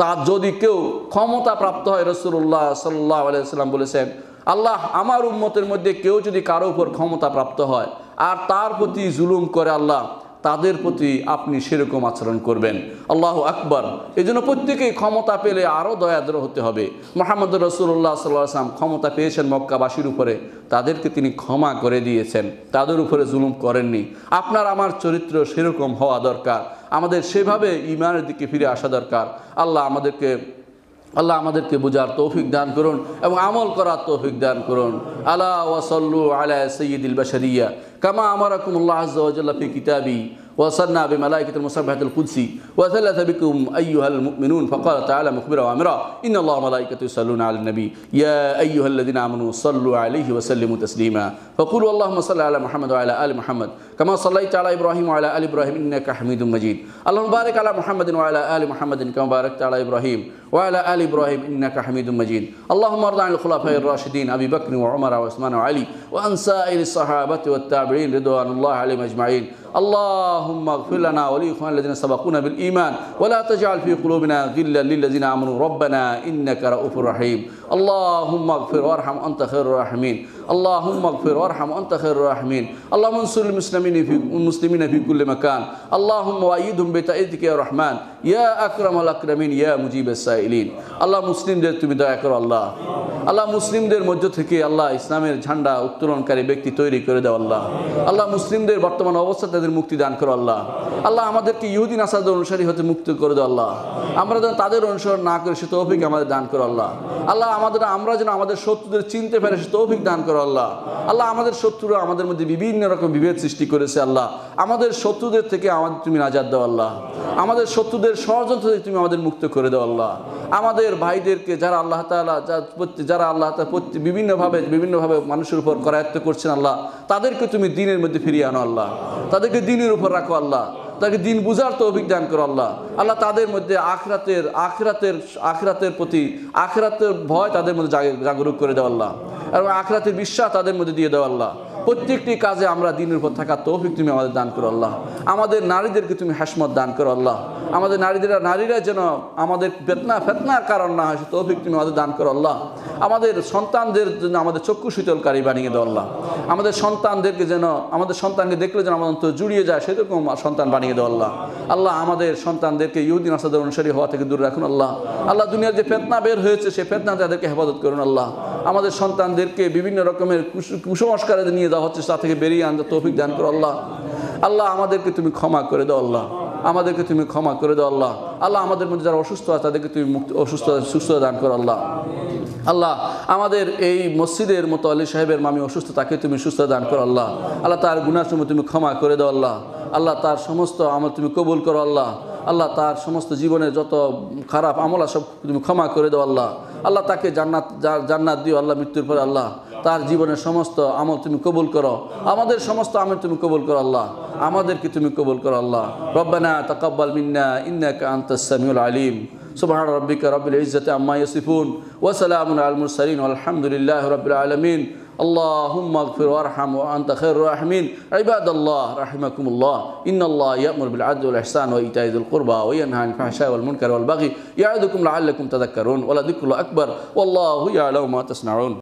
তার যদি কেউ ক্ষমতা প্রাপ্ত হয় রসুল্লাহ সাল্লাহ আলাইসাল্লাম বলেছেন আল্লাহ আমার উন্মতের মধ্যে কেউ যদি কারো উপর ক্ষমতা প্রাপ্ত হয় আর তার প্রতি জুলুম করে আল্লাহ তাদের প্রতি আপনি সেরকম আচরণ করবেন আল্লাহ আকবর এই জন্য প্রত্যেকেই ক্ষমতা পেলে আরও দয়াদ্র হতে হবে মোহাম্মদ রসুল্লাহ সাল্লাম ক্ষমতা পেয়েছেন মক্কাবাসীর উপরে তাদেরকে তিনি ক্ষমা করে দিয়েছেন তাদের উপরে জুলুম করেননি আপনার আমার চরিত্র সেরকম হওয়া দরকার আমাদের সেভাবে ইমানের দিকে ফিরে আসা দরকার আল্লাহ আমাদেরকে আল্লাহ আমাদেরকে বোঝার তৌফিক দান করুন এবং আমল করার তৌফিক দান করুন আল্লাহ ওয়াসল্লু আলা সঈদুল বাশরিয়া كما أمركم الله عز وجل في كتابه وصلنا بملائكة المسبحة القدسي وثلث بكم أيها المؤمنون فقال تعالى مخبرا وامرا إن الله وملائكته يصلون على النبي يا أيها الذين آمنوا صلوا عليه وسلموا تسليما فقولوا اللهم صل على محمد وعلى آل محمد كما صليت على إبراهيم وعلى آل إبراهيم إنك حميد مجيد اللهم بارك على محمد وعلى آل محمد كما باركت على إبراهيم وعلى آل إبراهيم إنك حميد مجيد اللهم ارض عن الخلفاء الراشدين أبي بكر وعمر وعثمان وعلي وأن سائر الصحابة والتابعين رضوان الله عليهم أجمعين اللهم اغفر لنا ولإخواننا الذين سبقونا بالإيمان ولا تجعل في قلوبنا غلا للذين آمنوا ربنا إنك رؤوف رحيم اللهم اغفر وارحم أنت خير الراحمين اللهم اغفر وارحم أنت خير الراحمين اللهم انصر المسلمين في المسلمين في كل مكان اللهم وأيدهم بتأييدك يا رحمن ইয়া আকরাম আল আকরামিন ইয়া মুজিব সাইলিন আল্লাহ মুসলিমদের তুমি দয়া করো আল্লাহ আল্লাহ মুসলিমদের মধ্য থেকে আল্লাহ ইসলামের ঝান্ডা উত্তোলনকারী ব্যক্তি তৈরি করে দাও আল্লাহ আল্লাহ মুসলিমদের বর্তমান অবস্থা তাদের মুক্তি দান করো আল্লাহ আল্লাহ আমাদেরকে ইহুদিন আসাদের অনুসারী হতে মুক্ত করে দাও আল্লাহ আমরা যেন তাদের অনুসরণ না করে সে তৌফিক আমাদের দান করো আল্লাহ আল্লাহ আমাদের আমরা যেন আমাদের শত্রুদের চিনতে পারে সে তৌফিক দান করো আল্লাহ আল্লাহ আমাদের শত্রুরা আমাদের মধ্যে বিভিন্ন রকম বিভেদ সৃষ্টি করেছে আল্লাহ আমাদের শত্রুদের থেকে আমাদের তুমি নাজাদ দাও আল্লাহ আমাদের শত্রুদের আমাদের ষড়যন্ত্র থেকে তুমি আমাদের মুক্ত করে দাও আল্লাহ আমাদের ভাইদেরকে যারা আল্লাহ তালা যা যারা আল্লাহ প্রতি বিভিন্নভাবে বিভিন্নভাবে মানুষের উপর করায়ত্ত করছেন আল্লাহ তাদেরকে তুমি দিনের মধ্যে ফিরিয়ে আনো আল্লাহ তাদেরকে দিনের উপর রাখো আল্লাহ তাকে দিন বুঝার তো অভিজ্ঞান করো আল্লাহ আল্লাহ তাদের মধ্যে আখরাতের আখরাতের আখরাতের প্রতি আখরাতের ভয় তাদের মধ্যে জাগরুক করে দেওয়া আল্লাহ এবং আখরাতের বিশ্বাস তাদের মধ্যে দিয়ে দেওয়া আল্লাহ প্রত্যেকটি কাজে আমরা দিনের উপর থাকা তৌফিক তুমি আমাদের দান করো আল্লাহ আমাদের নারীদেরকে তুমি হাসমত দান করো আল্লাহ আমাদের নারীদের নারীরা যেন আমাদের বেতনা ফেতনার কারণ না হয় তৌফিক তুমি আমাদের দান করো আল্লাহ আমাদের সন্তানদের জন্য আমাদের চক্ষু শীতলকারী বানিয়ে দেওয়া আল্লাহ আমাদের সন্তানদেরকে যেন আমাদের সন্তানকে দেখলে যেন আমাদের অন্তর জুড়িয়ে যায় সেরকম সন্তান বানিয়ে দেওয়া আল্লাহ আল্লাহ আমাদের সন্তানদেরকে ইউদিন আসাদের অনুসারী হওয়া থেকে দূরে রাখুন আল্লাহ আল্লাহ দুনিয়ার যে ফেতনা বের হয়েছে সে ফেতনা তাদেরকে হেফাজত করুন আল্লাহ আমাদের সন্তানদেরকে বিভিন্ন রকমের কুসংস্কারে নিয়ে দেওয়া হচ্ছে তা থেকে বেরিয়ে আনতে তৌফিক দান করো আল্লাহ আল্লাহ আমাদেরকে তুমি ক্ষমা করে দাও আল্লাহ আমাদেরকে তুমি ক্ষমা করে দাও আল্লাহ আল্লাহ আমাদের মধ্যে যারা অসুস্থ আছে তাদেরকে তুমি মুক্তি অসুস্থ সুস্থ দান করো আল্লাহ আল্লাহ আমাদের এই মসজিদের মতো আলী সাহেবের মামি অসুস্থ তাকে তুমি সুস্থ দান করো আল্লাহ আল্লাহ তার গুণার সময় তুমি ক্ষমা করে দাও আল্লাহ আল্লাহ তার সমস্ত আমল তুমি কবুল করো আল্লাহ আল্লাহ তার সমস্ত জীবনের যত খারাপ আমলা সব তুমি ক্ষমা করে দাও আল্লাহ আল্লাহ তাকে জান্নাত জান্নাত দিও আল্লাহ মৃত্যুর পরে আল্লাহ তার জীবনের সমস্ত আমল তুমি কবুল করো আমাদের সমস্ত আমল তুমি কবুল করো আল্লাহ আমাদেরকে তুমি কবুল করো আল্লাহ রব্বানা তাকাব্বাল মিন্না ইন্নাকা আনতাস সামিউল আলিম রব্বিকা রাব্বিল رب আম্মা ইয়াসিফুন ওয়া সালামুন আলাল মুরসালিন والحمد لله রাব্বিল আলামিন اللهم اغفر وارحم وأنت خير الراحمين عباد الله رحمكم الله إن الله يأمر بالعدل والإحسان وإيتاء ذي القربى وينهى عن الفحشاء والمنكر والبغي يعظكم لعلكم تذكرون ولذكر الله أكبر والله يعلم ما تصنعون